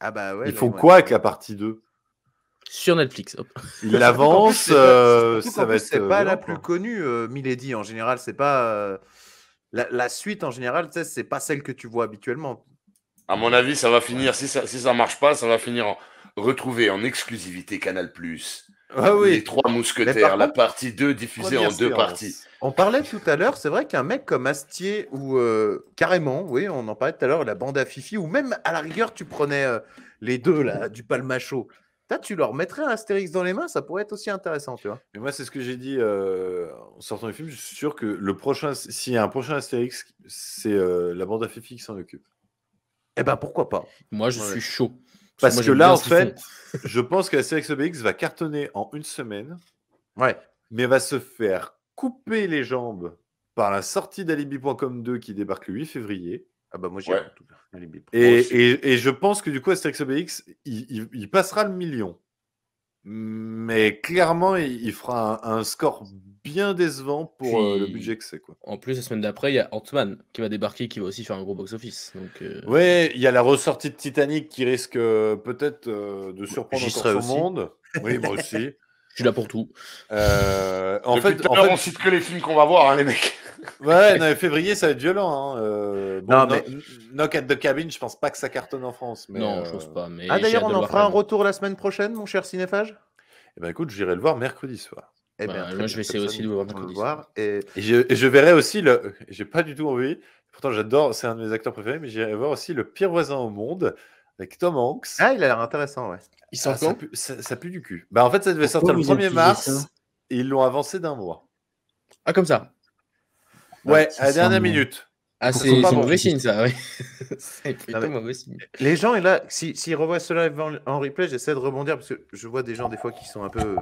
Ah bah ouais. Ils font quoi avec la partie 2 sur Netflix. Hop. Il avance. ça C'est pas la plus connue, Milady. En général, c'est pas euh, la, suite. En général, c'est pas celle que tu vois habituellement. À mon avis, ça va finir. Si ça, si ça marche pas, ça va finir en Retrouvez en exclusivité Canal Plus. Ah les trois mousquetaires, la partie 2 diffusée en deux parties. On parlait tout à l'heure, c'est vrai qu'un mec comme Astier, ou euh, carrément, oui, on en parlait tout à l'heure, la bande à Fifi, ou même à la rigueur, tu prenais euh, les deux là, du palmacho. As, tu leur mettrais un Astérix dans les mains, ça pourrait être aussi intéressant, tu vois. Mais moi, c'est ce que j'ai dit euh, en sortant du film. Je suis sûr que le prochain, s'il y a un prochain Astérix, c'est la bande à Fifi qui s'en occupe. Eh ben pourquoi pas. Moi, je suis chaud. Parce, que là, en fait, [LAUGHS] je pense que la série va cartonner en une semaine. Ouais. Mais va se faire couper les jambes par la sortie d'Alibi.com 2 qui débarque le 8 février. Ah bah moi j'ai et, et, je pense que du coup, Asterix OBX, il passera le million. Mais clairement, il, fera un, score bien décevant pour euh, le budget que c'est. Quoi. En plus, la semaine d'après, il y a Ant-Man qui va débarquer, qui va aussi faire un gros box-office. Euh, oui, il y a la ressortie de Titanic qui risque euh, peut-être de surprendre encore le monde. Oui, moi aussi. [LAUGHS] Je suis là pour tout. Euh, en fait, en on cite que les films qu'on va voir, hein, les mecs. Ouais, février, ça va être violent. Hein. Euh, non, Knock at the Cabin, je pense pas que ça cartonne en France. non, euh, je pense pas. ah, d'ailleurs, on en fera un retour la semaine prochaine, mon cher cinéphage Eh ben, écoute, j'irai le voir mercredi soir. Eh bah, ben, bien, moi, je vais essayer aussi de le voir mercredi. Et... je, et... je, verrai aussi le. J'ai pas du tout envie. Pourtant, j'adore. C'est un de mes acteurs préférés, mais j'irai voir aussi le pire voisin au monde avec Tom Hanks. Ah, il a l'air intéressant, ouais. Ils sort ah, ça, pue, du cul. Bah, en fait, ça devait sortir le 1er mars ils l'ont avancé d'un mois. Ah, comme ça ah, Ouais, à la dernière minute. Ah, c'est mauvais signe, ça, oui. [LAUGHS] c'est mauvais signe. Les gens, et là, s'ils si, si revoient cela en, en replay, j'essaie de rebondir parce que je vois des gens, des fois, qui sont un peu.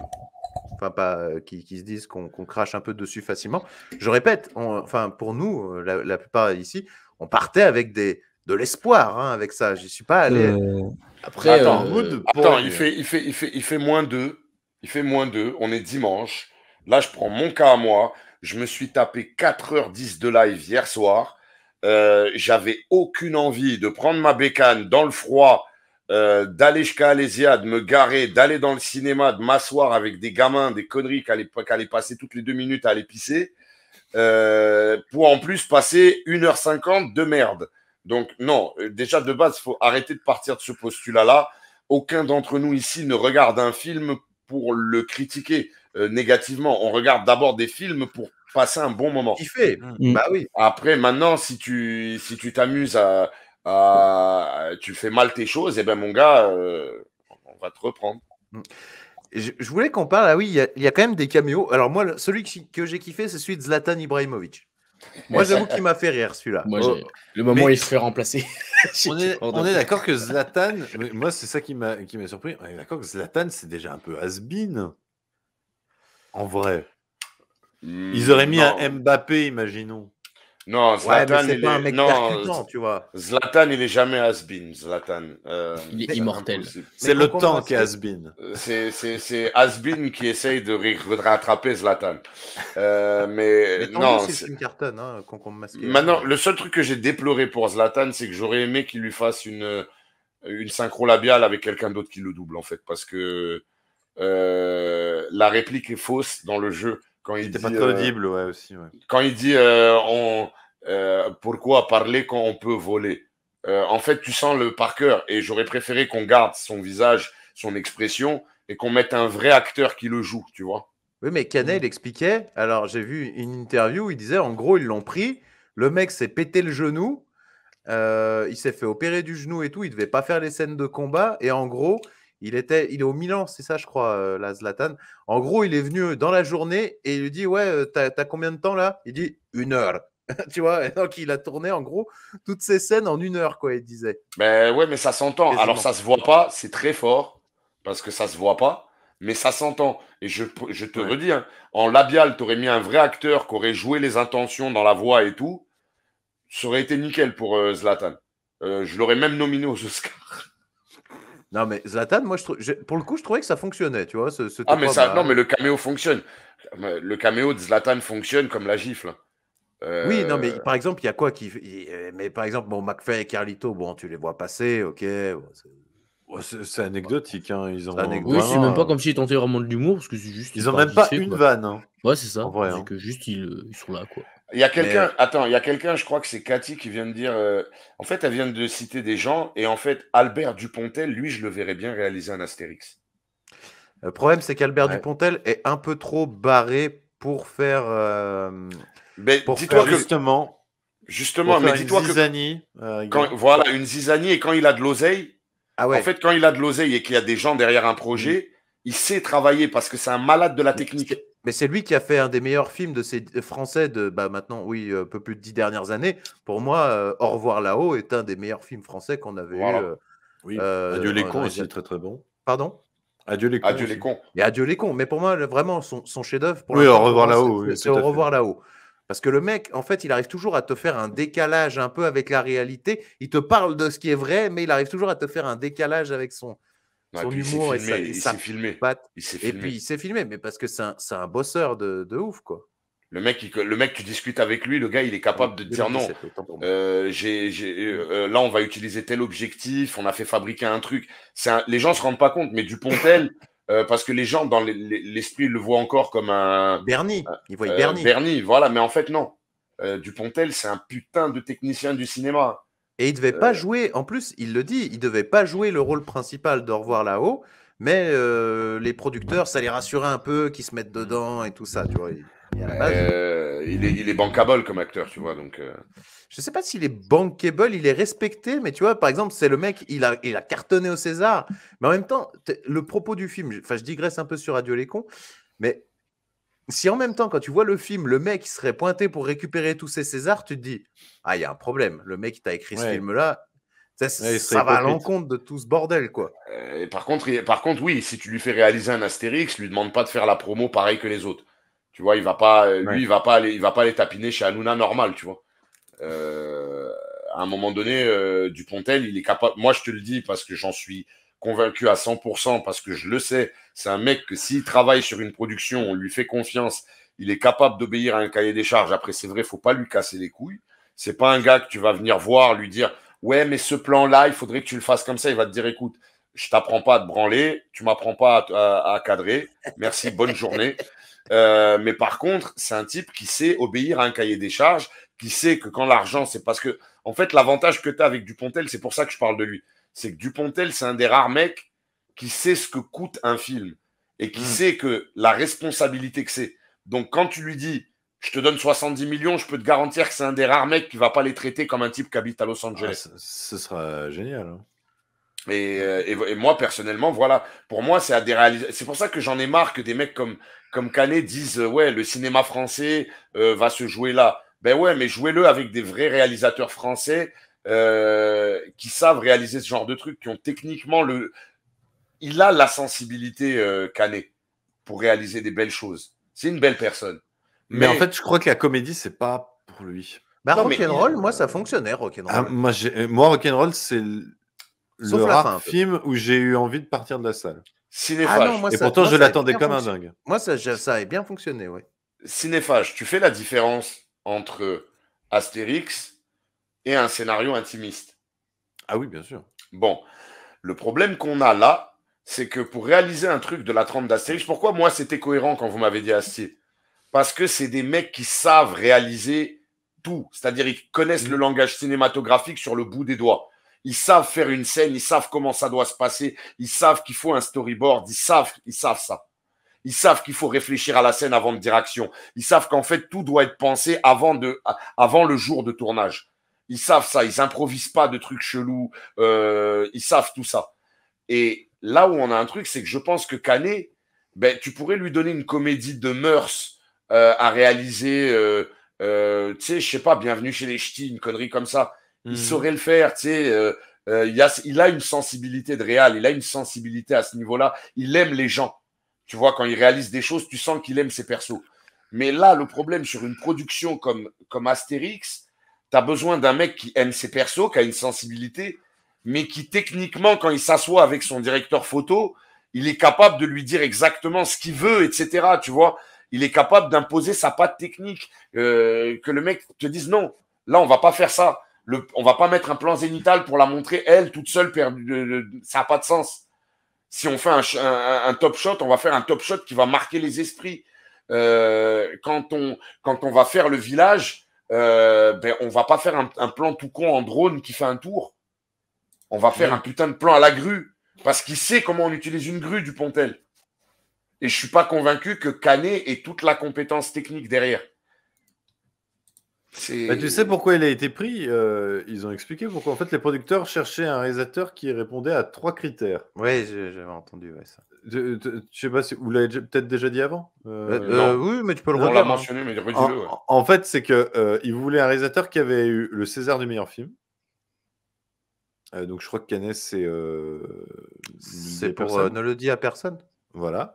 Enfin, pas. Euh, qui, qui se disent qu'on crache un peu dessus facilement. Je répète, enfin, pour nous, euh, la plupart ici, on partait avec des de l'espoir hein, avec ça. Je suis pas allé. Euh, Après, attends, euh, il, fait, il, fait, il, fait, il fait moins 2. Il fait moins 2. On est dimanche. Là, je prends mon cas à moi. Je me suis tapé 4h10 de live hier soir. Euh, j'avais aucune envie de prendre ma bécane dans le froid, d'aller jusqu'à Alésia, de me garer, d'aller dans le cinéma, de m'asseoir avec des gamins, des conneries qui allaient, passer toutes les deux minutes à aller pisser, pour en plus passer 1h50 de merde. Donc non, euh, déjà de base, il faut arrêter de partir de ce postulat-là. Aucun d'entre nous ici ne regarde un film pour le critiquer euh, négativement. On regarde d'abord des films pour passer un bon moment. Il mm. Bah oui. Après, maintenant, si tu si tu t'amuses à, tu fais mal tes choses, eh ben mon gars, euh, on va te reprendre. Mm. Je, voulais qu'on parle, ah oui, il y, a quand même des caméos. Alors moi, celui que, que j'ai kiffé, c'est celui de Zlatan Ibrahimovic. Moi, j'avoue qu'il m'a fait rire celui-là. Oh. Le moment où il se fait remplacer. [LAUGHS] on est, d'accord que [LAUGHS] Zlatan, moi, c'est ça qui m'a surpris. On est d'accord que Zlatan, c'est déjà un peu has En vrai. Hmm, Ils auraient mis un Mbappé, imaginons. Non, Zlatan, il pas Zlatan, il est jamais has Zlatan, euh, il est immortel. C'est le temps qui est has-been. Euh, c'est has qui essaye de rattraper Zlatan. Euh, [LAUGHS] mais, non, c'est une Carton, concombre masqué. Maintenant, le seul truc que j'ai déploré pour Zlatan, c'est que j'aurais aimé qu'il lui fasse une une synchro labiale avec quelqu'un d'autre qui le double en fait, parce que euh, la réplique est fausse dans le jeu. Euh, quand il dit, pas ouais, aussi. Quand il dit on, euh, pourquoi parler quand on peut voler euh, En fait, tu sens le cœur. et j'aurais préféré qu'on garde son visage, son expression et qu'on mette un vrai acteur qui le joue, tu vois. Oui, mais Canet, l'expliquait. Mm. expliquait. Alors, j'ai vu une interview où il disait en gros, ils l'ont pris. Le mec s'est pété le genou. il s'est fait opérer du genou et tout. Il devait pas faire les scènes de combat. Et en gros, il, était, il est au Milan, c'est ça, je crois, euh, la Zlatan. En gros, il est venu euh, dans la journée et il lui dit Ouais, euh, t'as combien de temps là Il dit Une heure. [LAUGHS] tu vois, donc il a tourné en gros toutes ces scènes en une heure, quoi, il disait. Ben ouais, mais ça s'entend. Alors ça se voit pas, c'est très fort, parce que ça se voit pas, mais ça s'entend. Et je, te le redis, hein, en labial, t'aurais mis un vrai acteur qui aurait joué les intentions dans la voix et tout, ça aurait été nickel pour Zlatan. je l'aurais même nominé aux Oscars. Non, mais Zlatan, moi, pour le coup, je trouvais que ça fonctionnait, tu vois. Ce, ah, mais ça, non, mais le caméo fonctionne. Le caméo de Zlatan fonctionne comme la gifle. Euh, oui, non, mais par exemple, il y a quoi qui. Mais par exemple, bon, McFay et Carlito, bon, tu les vois passer, ok. c'est anecdotique, hein, Ils ont. Oui, c'est même pas comme s'ils tentaient vraiment de l'humour, parce que c'est juste. Ils ont même pas une vanne. Hein. Ouais, c'est ça. c'est hein. que juste ils, euh, ils sont là, quoi. Il y a quelqu'un, euh, attends, il y a quelqu'un, je crois que c'est Cathy qui vient de dire. Euh, en fait, elle vient de citer des gens, et en fait, Albert Dupontel, lui, je le verrais bien réaliser un Astérix. Le problème, c'est qu'Albert Dupontel est un peu trop barré pour faire. Euh, justement. Justement, mais dis-toi que. voilà, une zizanie, et quand il a de l'oseille. Ah en fait, quand il a de l'oseille et qu'il y a des gens derrière un projet, il sait travailler parce que c'est un malade de la technique. Mais c'est lui qui a fait un des meilleurs films de ces français de bah, maintenant, oui, un peu plus de dix dernières années. Pour moi, euh, Au revoir là-haut est un des meilleurs films français qu'on avait eu. Euh, oui. Euh, Adieu les cons, c'est très très bon. Pardon Adieu les cons. Et Adieu les cons. Mais pour moi, vraiment, son, son chef-d'œuvre. Oui, Au revoir là-haut. C'est Au revoir là-haut. Parce que le mec, en fait, il arrive toujours à te faire un décalage un peu avec la réalité. Il te parle de ce qui est vrai, mais il arrive toujours à te faire un décalage avec son, bah, son humour et sa, filmé. Et puis il s'est filmé, mais parce que c'est un, bosseur de, ouf, quoi. Le mec, le mec, tu discutes avec lui, le gars, il est capable de ah, dire non. Euh, euh, mm. euh, là, on va utiliser tel objectif, on a fait fabriquer un truc. les gens se rendent pas compte, mais Dupontel, [LAUGHS] parce que les gens, dans l'esprit, le voient encore comme un. Bernie, ils voient Bernie. Bernie, voilà, mais en fait, non. Dupontel, c'est un putain de technicien du cinéma. Et il devait pas euh. jouer, en plus, il le dit, il devait pas jouer le rôle principal d'Au revoir là-haut, mais euh, les producteurs, ça les rassurait un peu qu'ils se mettent dedans et tout ça, tu vois. Il, euh, est, il bankable comme acteur, tu vois, donc... Je sais pas s'il est bankable, il est respecté, mais tu vois, par exemple, c'est le mec, il a, il a cartonné au César, mais en même temps, le propos du film, enfin, je digresse un peu sur Radio Les Cons, mais si en même temps, quand tu vois le film, le mec serait pointé pour récupérer tous ses Césars, tu te dis Ah, il y a un problème. Le mec qui t'a écrit ce film-là, ça, va à l'encontre de tout ce bordel, quoi. Euh, par, contre, par contre, oui, si tu lui fais réaliser un Astérix, lui demande pas de faire la promo pareil que les autres. Tu vois, il va pas, euh, lui, il va pas aller, il va pas aller tapiner chez Hanouna normal, tu vois. Euh, à un moment donné, du Dupontel, il est capable. Moi, je te le dis parce que j'en suis convaincu à 100%, parce que je le sais c'est un mec que s'il travaille sur une production, on lui fait confiance, il est capable d'obéir à un cahier des charges. Après, c'est vrai, il faut pas lui casser les couilles. C'est pas un gars que tu vas venir voir, lui dire Ouais, mais ce plan-là, il faudrait que tu le fasses comme ça. Il va te dire Écoute, je t'apprends pas à te branler, tu m'apprends pas à, cadrer. Merci, bonne journée. Euh, mais par contre, c'est un type qui sait obéir à un cahier des charges, qui sait que quand l'argent, c'est parce que, en fait, l'avantage que tu as avec Dupontel, c'est pour ça que je parle de lui. C'est que Dupontel, c'est un des rares mecs qui sait ce que coûte un film et qui hmm. sait que la responsabilité que c'est. Donc quand tu lui dis, je te donne 70 millions, je peux te garantir que c'est un des rares mecs qui va pas les traiter comme un type qui habite à Los ah, Angeles. ce sera génial. Hein. Euh, et, moi, personnellement, voilà, pour moi, c'est à des C'est pour ça que j'en ai marre que des mecs comme, comme Canet disent euh, Ouais, le cinéma français euh, va se jouer là. Ben ouais, mais jouez-le avec des vrais réalisateurs français qui savent réaliser ce genre de trucs, qui ont techniquement le, il a la sensibilité canée euh, pour réaliser des belles choses. C'est une belle personne. Mais, en fait, je crois que la comédie, c'est pas pour lui. Bah, rock'n'roll, moi, ça euh, fonctionnait, rock'n'roll. Ah, euh, moi, rock'n'roll, c'est le, film où j'ai eu envie de partir de la salle. Cinéphage. Ah et pourtant, je l'attendais comme un dingue. Moi, ça, ça a bien fonctionné, oui. Cinéphage, tu fais la différence entre Astérix et un scénario intimiste. Ah oui, bien sûr. Bon, le problème qu'on a là, c'est que pour réaliser un truc de la trempe d'Astérix, pourquoi moi c'était cohérent quand vous m'avez dit Astier Parce que c'est des mecs qui savent réaliser tout, c'est-à-dire ils connaissent le mm. langage cinématographique sur le bout des doigts. Ils savent faire une scène, ils savent comment ça doit se passer, ils savent qu'il faut un storyboard, ils savent, ils savent ça. Ils savent qu'il faut réfléchir à la scène avant de dire action. Ils savent qu'en fait tout doit être pensé avant de, avant le jour de tournage. Ils savent ça, ils improvisent pas de trucs chelous, euh, ils savent tout ça. Et là où on a un truc, c'est que je pense que Canet, ben, tu pourrais lui donner une comédie de mœurs euh, à réaliser, euh, euh, tu sais, je sais pas, Bienvenue chez les Ch'tis, une connerie comme ça. Il mhm. saurait le faire, tu sais. Euh, il, il, a, une sensibilité de réal, il a une sensibilité à ce niveau-là. Il aime les gens. Tu vois, quand il réalise des choses, tu sens qu'il aime ses persos. Mais là, le problème sur une production comme, comme Astérix, tu as besoin d'un mec qui aime ses persos, qui a une sensibilité, mais qui techniquement, quand il s'assoit avec son directeur photo, il est capable de lui dire exactement ce qu'il veut, etc. Tu vois, il est capable d'imposer sa patte technique, euh, que le mec te dise non, là on va pas faire ça, le, on va pas mettre un plan zénital pour la montrer elle toute seule, ça n'a pas de sens. Si on fait un, top shot, on va faire un top shot qui va marquer les esprits. Euh, quand, on, quand on va faire le village, euh, ben, on va pas faire un, un plan tout con en drone qui fait un tour on va faire un putain de plan à la grue parce qu'il sait comment on utilise une grue du Pontel. Et je ne suis pas convaincu que Canet ait toute la compétence technique derrière. Bah, tu sais pourquoi il a été pris euh, Ils ont expliqué pourquoi en fait les producteurs cherchaient un réalisateur qui répondait à trois critères. Oui, j'avais entendu ça. Je, sais pas si vous l'avez peut-être déjà dit avant. Euh, euh, oui, mais tu peux le redire. Hein. mais En, en, fait, c'est que voulaient un réalisateur qui avait eu le César du meilleur film, euh, donc je crois que Canet, c'est. Euh, c'est pour euh, ne le dire à personne. Voilà.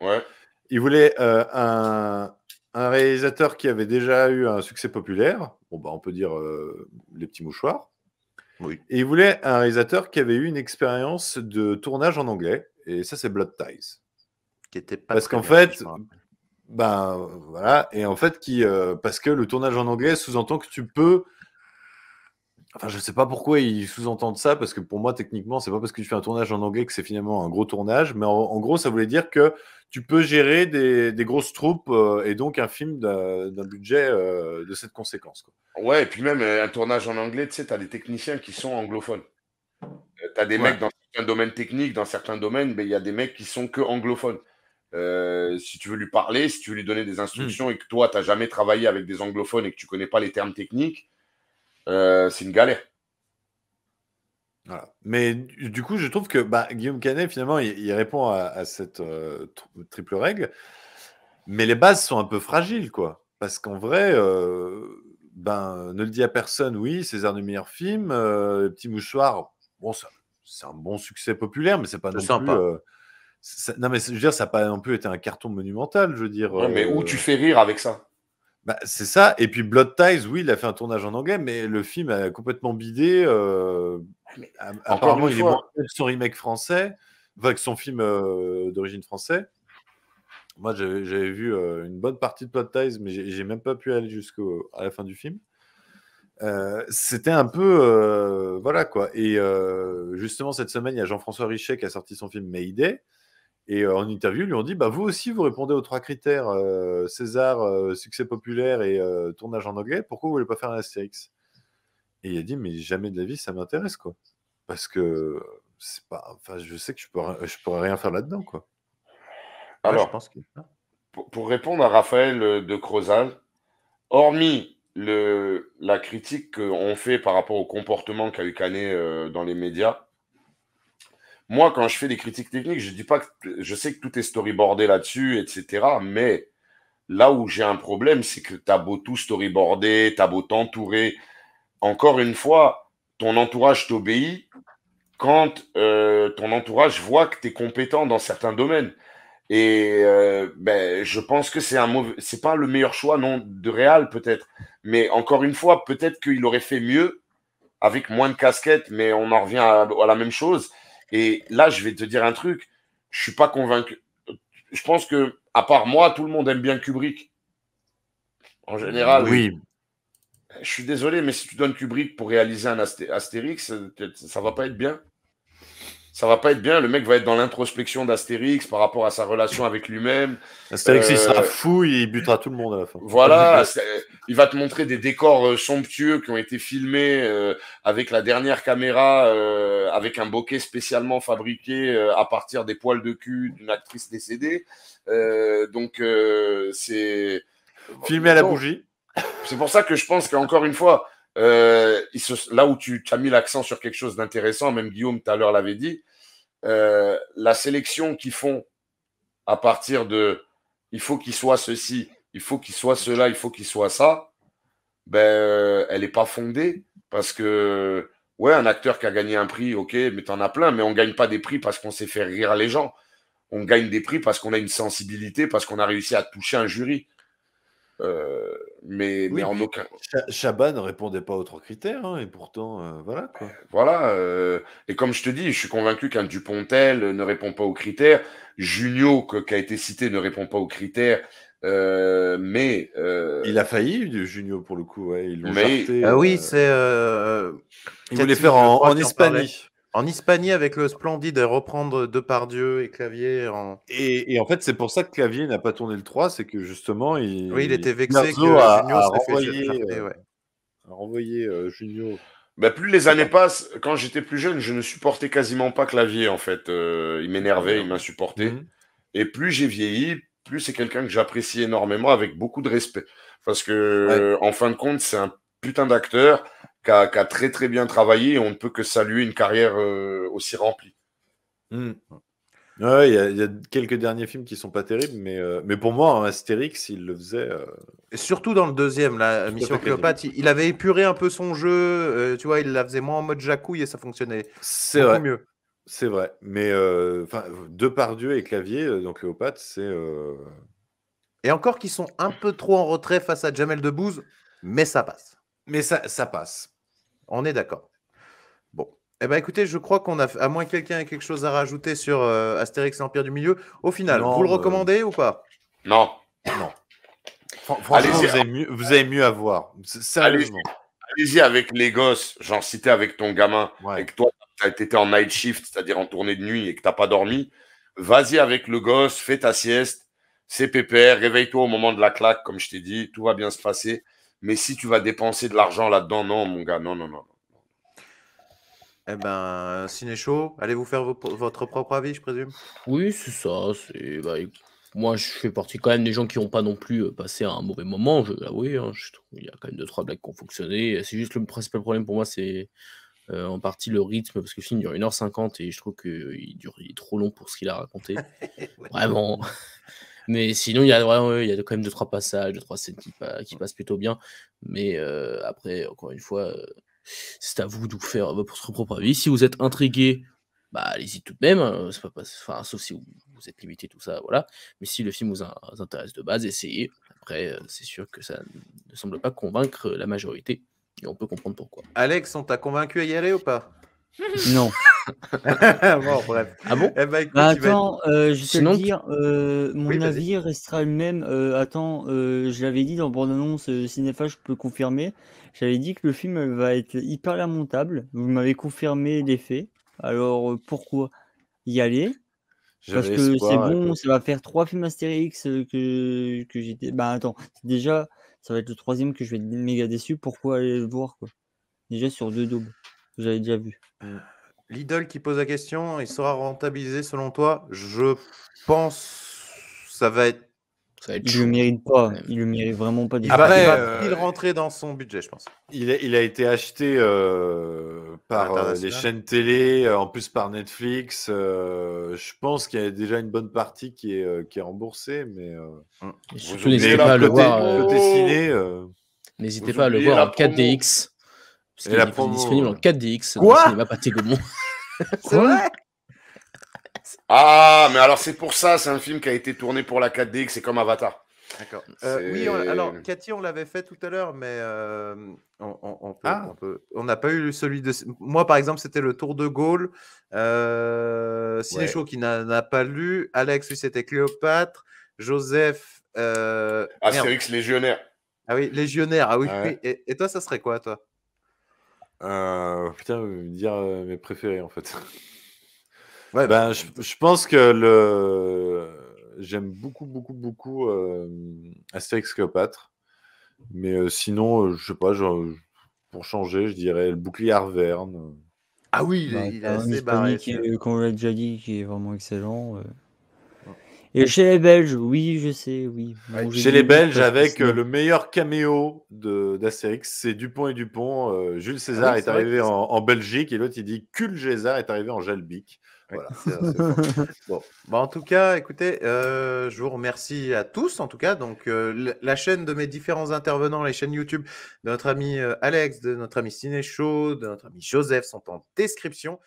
Il voulait un, réalisateur qui avait déjà eu un succès populaire. Bon, bah, on peut dire Les Petits Mouchoirs. Oui. Et il voulait un réalisateur qui avait eu une expérience de tournage en anglais. Et ça, c'est Blood Ties. Qui était pas Parce qu'en fait, Ben voilà. Et en fait, qui, parce que le tournage en anglais sous-entend que tu peux Enfin, je sais pas pourquoi ils sous-entendent ça, parce que pour moi, techniquement, c'est pas parce que tu fais un tournage en anglais que c'est finalement un gros tournage, mais en, gros, ça voulait dire que tu peux gérer des, grosses troupes euh, et donc un film d'un budget euh, de cette conséquence. Quoi. Ouais, et puis même euh, un tournage en anglais, tu sais, tu as des techniciens qui sont anglophones. tu as des mecs dans certains domaines techniques, dans certains domaines, mais il y a des mecs qui sont que anglophones. si tu veux lui parler, si tu veux lui donner des mmh. instructions et que toi, tu n'as jamais travaillé avec des anglophones et que tu connais pas les termes techniques, euh, c'est une galère. Mais du coup, je trouve que bah, Guillaume Canet, finalement, il, répond à, cette euh, triple règle. Mais les bases sont un peu fragiles, quoi. Parce qu'en vrai, euh, ben, ne le dis à personne, oui, César du meilleur film, Petit Mouchoir, bon, ça c'est un bon succès populaire, mais c'est pas non plus. Ça, non, mais je veux dire, ça n'a pas non plus été un carton monumental, je veux dire. mais où tu fais rire avec ça bah, c'est ça. Et puis Blood Ties, oui, il a fait un tournage en anglais, mais le film a complètement bidé. Euh... Ah, apparemment, il est son remake français, avec son film euh, d'origine français. Moi, j'avais vu euh, une bonne partie de Blood Ties, mais j'ai même pas pu aller jusqu'à la fin du film. Euh, c'était un peu voilà quoi et justement cette semaine il y a Jean-François Richet qui a sorti son film Mayday et en interview, lui ont dit bah, Vous aussi, vous répondez aux trois critères César, succès populaire et tournage en anglais, pourquoi vous ne voulez pas faire un Astérix Et il a dit Mais jamais de la vie, ça m'intéresse, quoi. Parce que c'est pas, enfin, je sais que je pourrais, pourrais rien faire là-dedans, quoi. Alors, hein? pour, répondre à Raphaël de Crozal, hormis le, la critique qu'on fait par rapport au comportement qu'a eu Canet dans les médias, moi, quand je fais des critiques techniques, je dis pas que je sais que tout est storyboardé là-dessus, etc. Mais là où j'ai un problème, c'est que tu as beau tout storyboarder, as beau t'entourer. Encore une fois, ton entourage t'obéit quand euh, ton entourage voit que tu es compétent dans certains domaines. Et euh, ben, je pense que c'est un c'est pas le meilleur choix non de Real peut-être, mais encore une fois peut-être qu'il aurait fait mieux avec moins de casquettes, mais on en revient à la même chose. Et là, je vais te dire un truc, je suis pas convaincu. Je pense que, à part moi, tout le monde aime bien Kubrick. En général. Oui. Je suis désolé, mais si tu donnes Kubrick pour réaliser un Astérix, euh, ça va pas être bien ça va pas être bien. Le mec va être dans l'introspection d'Astérix par rapport à sa relation avec lui-même. Astérix, il sera euh, fou il butera tout le monde à la fin. Voilà, il va te montrer des décors euh, somptueux qui ont été filmés euh, avec la dernière caméra, avec un bokeh spécialement fabriqué à partir des poils de cul d'une actrice décédée. donc, c'est. Filmé à la bougie. C'est pour ça que je pense qu'encore une fois, se, là où tu as mis l'accent sur quelque chose d'intéressant, même Guillaume tout à l'heure l'avait dit, euh, la sélection qu'ils font à partir de il faut qu'il soit ceci, il faut qu'il soit cela, il faut qu'il soit ça, ben, euh, elle n'est pas fondée parce que, ouais, un acteur qui a gagné un prix, ok, mais t'en as plein, mais on ne gagne pas des prix parce qu'on sait faire rire les gens. On gagne des prix parce qu'on a une sensibilité, parce qu'on a réussi à toucher un jury. Euh, mais, mais en aucun. Chabat ne répondait pas aux trois critères, hein, et pourtant, euh, voilà. Bah, quoi. Voilà. Euh, et comme je te dis, je suis convaincu qu'un Dupontel ne répond pas aux critères. Junio, qui a été cité, ne répond pas aux critères. mais il a failli Junio pour le coup, ouais. ils l'ont ah oui, c'est. il voulait faire en, en en Hispanie, avec le splendide, reprendre Depardieu et Clavier. Et, en fait, c'est pour ça que Clavier n'a pas tourné le 3, c'est que justement. Il, oui, il était vexé que Junio s'est fait euh, euh, Junio. Bah, plus les années passent, quand j'étais plus jeune, je ne supportais quasiment pas Clavier, en fait. Euh, il m'énervait, ah, il m'insupportait. Mhm. Et plus j'ai vieilli, plus c'est quelqu'un que j'apprécie énormément avec beaucoup de respect. Parce que, en fin de compte, c'est un putain d'acteur qui a, très très bien travaillé on ne peut que saluer une carrière euh, aussi remplie. Hmm. Il y, a quelques derniers films qui sont pas terribles, mais, euh, mais pour moi, hein, Astérix, il le faisait. Euh, et surtout dans le deuxième, la Mission Cléopâtre, il, avait épuré un peu son jeu, tu vois, il la faisait moins en mode jacouille et ça fonctionnait. C'est vrai. mieux. C'est vrai. Mais enfin, pardieu et Clavier, donc Cléopâtre, c'est. Et encore qu'ils sont un peu trop en retrait face à Jamel Debbouze, mais ça passe. Mais ça, ça passe. On est d'accord. Bon. Eh ben écoutez, je crois qu'on a, à moins que quelqu'un ait quelque chose à rajouter sur euh, Astérix et l'Empire du Milieu, au final, vous le euh, recommandez ou pas Non. Non. allez vous, avez mieux, à voir. Allez-y avec les gosses, j'en citais avec ton gamin, Avec et toi, tu étais en night shift, c'est-à-dire en tournée de nuit, et que tu n'as pas dormi. Vas-y avec le gosse, fais ta sieste, c'est pépère, réveille-toi au moment de la claque, comme je t'ai dit, tout va bien se passer. Mais si tu vas dépenser de l'argent là-dedans, non, mon gars, non, non, non. Eh ben, euh, ciné chaud, allez vous faire votre propre avis, je présume. Oui, c'est ça. Bah, moi, je fais partie quand même des gens qui n'ont pas non plus euh, passé un mauvais moment. Je l'avoue, hein, il y a quand même deux trois blagues qui ont fonctionné. C'est juste le principal problème pour moi, c'est euh, en partie le rythme, parce que le film dure 1h50 et je trouve qu'il dure est trop long pour ce qu'il a raconté. [LAUGHS] Vraiment. Mais sinon, il y a il y a quand même deux trois passages, deux trois scènes qui, qui passent plutôt bien. Mais euh, après, encore une fois, euh, c'est à vous de vous faire votre propre avis. Si vous êtes intrigué, bah allez-y tout de même. Hein. enfin, sauf si vous, êtes limité tout ça, voilà. Mais si le film vous, intéresse de base, essayez. Après, euh, c'est sûr que ça ne semble pas convaincre la majorité, et on peut comprendre pourquoi. Alex, on t'a convaincu à y aller ou pas non. [LAUGHS] bon, Ah bon eh ben, bah, Attends, euh, je dire, euh, mon avis restera le même. Euh, attends, je l'avais dit dans bande-annonce cinéphage, je peux confirmer. J'avais dit que le film va être hyper lamentable. Vous m'avez confirmé les faits. Alors pourquoi y aller Parce que c'est bon, ça va faire trois films Astérix que, que j'étais. Bah attends, déjà, ça va être le troisième que je vais être méga déçu. Pourquoi aller le voir Déjà sur deux doubles. Vous j'avais déjà vu. Euh, Lidl qui pose la question, il sera rentabilisé selon toi Je pense ça va être. Ça va être il ne mérite pas, il le mérite vraiment pas. Après, il va euh, rentrer dans son budget, je pense. Il a, été acheté euh, par les chaînes télé, en plus par Netflix. je pense qu'il y a déjà une bonne partie qui est, qui remboursée, mais. Surtout, n'hésitez pas à le voir. N'hésitez pas à le voir 4DX. C'est disponible en 4DX euh, Quoi [LAUGHS] c'est vrai Ah, mais alors c'est pour ça, c'est un film qui a été tourné pour la 4DX, c'est comme Avatar. D'accord. Euh, oui, alors Cathy, on l'avait fait tout à l'heure, mais euh, on, ah. on, n'a pas eu celui de. Moi, par exemple, c'était le Tour de Gaulle. Euh, Cinécho qui n'a pas lu. Alex, lui, c'était Cléopâtre. Joseph. Euh... Astérix Légionnaire. Ah oui, Légionnaire. Ah oui. et toi, ça serait quoi, toi euh, putain, euh, dire euh, mes préférés en fait. [LAUGHS] Bah, ben, je, pense que le... j'aime beaucoup, beaucoup, beaucoup euh, Astérix Cléopâtre. Mais euh, sinon, je sais pas, pour changer, je dirais le bouclier Arverne. Ah oui, il, bah, il assez barré. qu'on déjà dit, qui est vraiment excellent. Et chez les Belges, oui, je sais, oui. chez les Belges, avec euh, le meilleur caméo d'Astérix, c'est Dupont et Dupont. Euh, Jules ah César est, arrivé en, Belgique et l'autre, il dit Cul César est arrivé en Jalbic. Voilà, [LAUGHS] bon. Bah, en tout cas, écoutez, euh, je vous remercie à tous. En tout cas, donc la chaîne de mes différents intervenants, les chaînes YouTube de notre ami Alex, de notre ami Ciné de notre ami Joseph sont en description.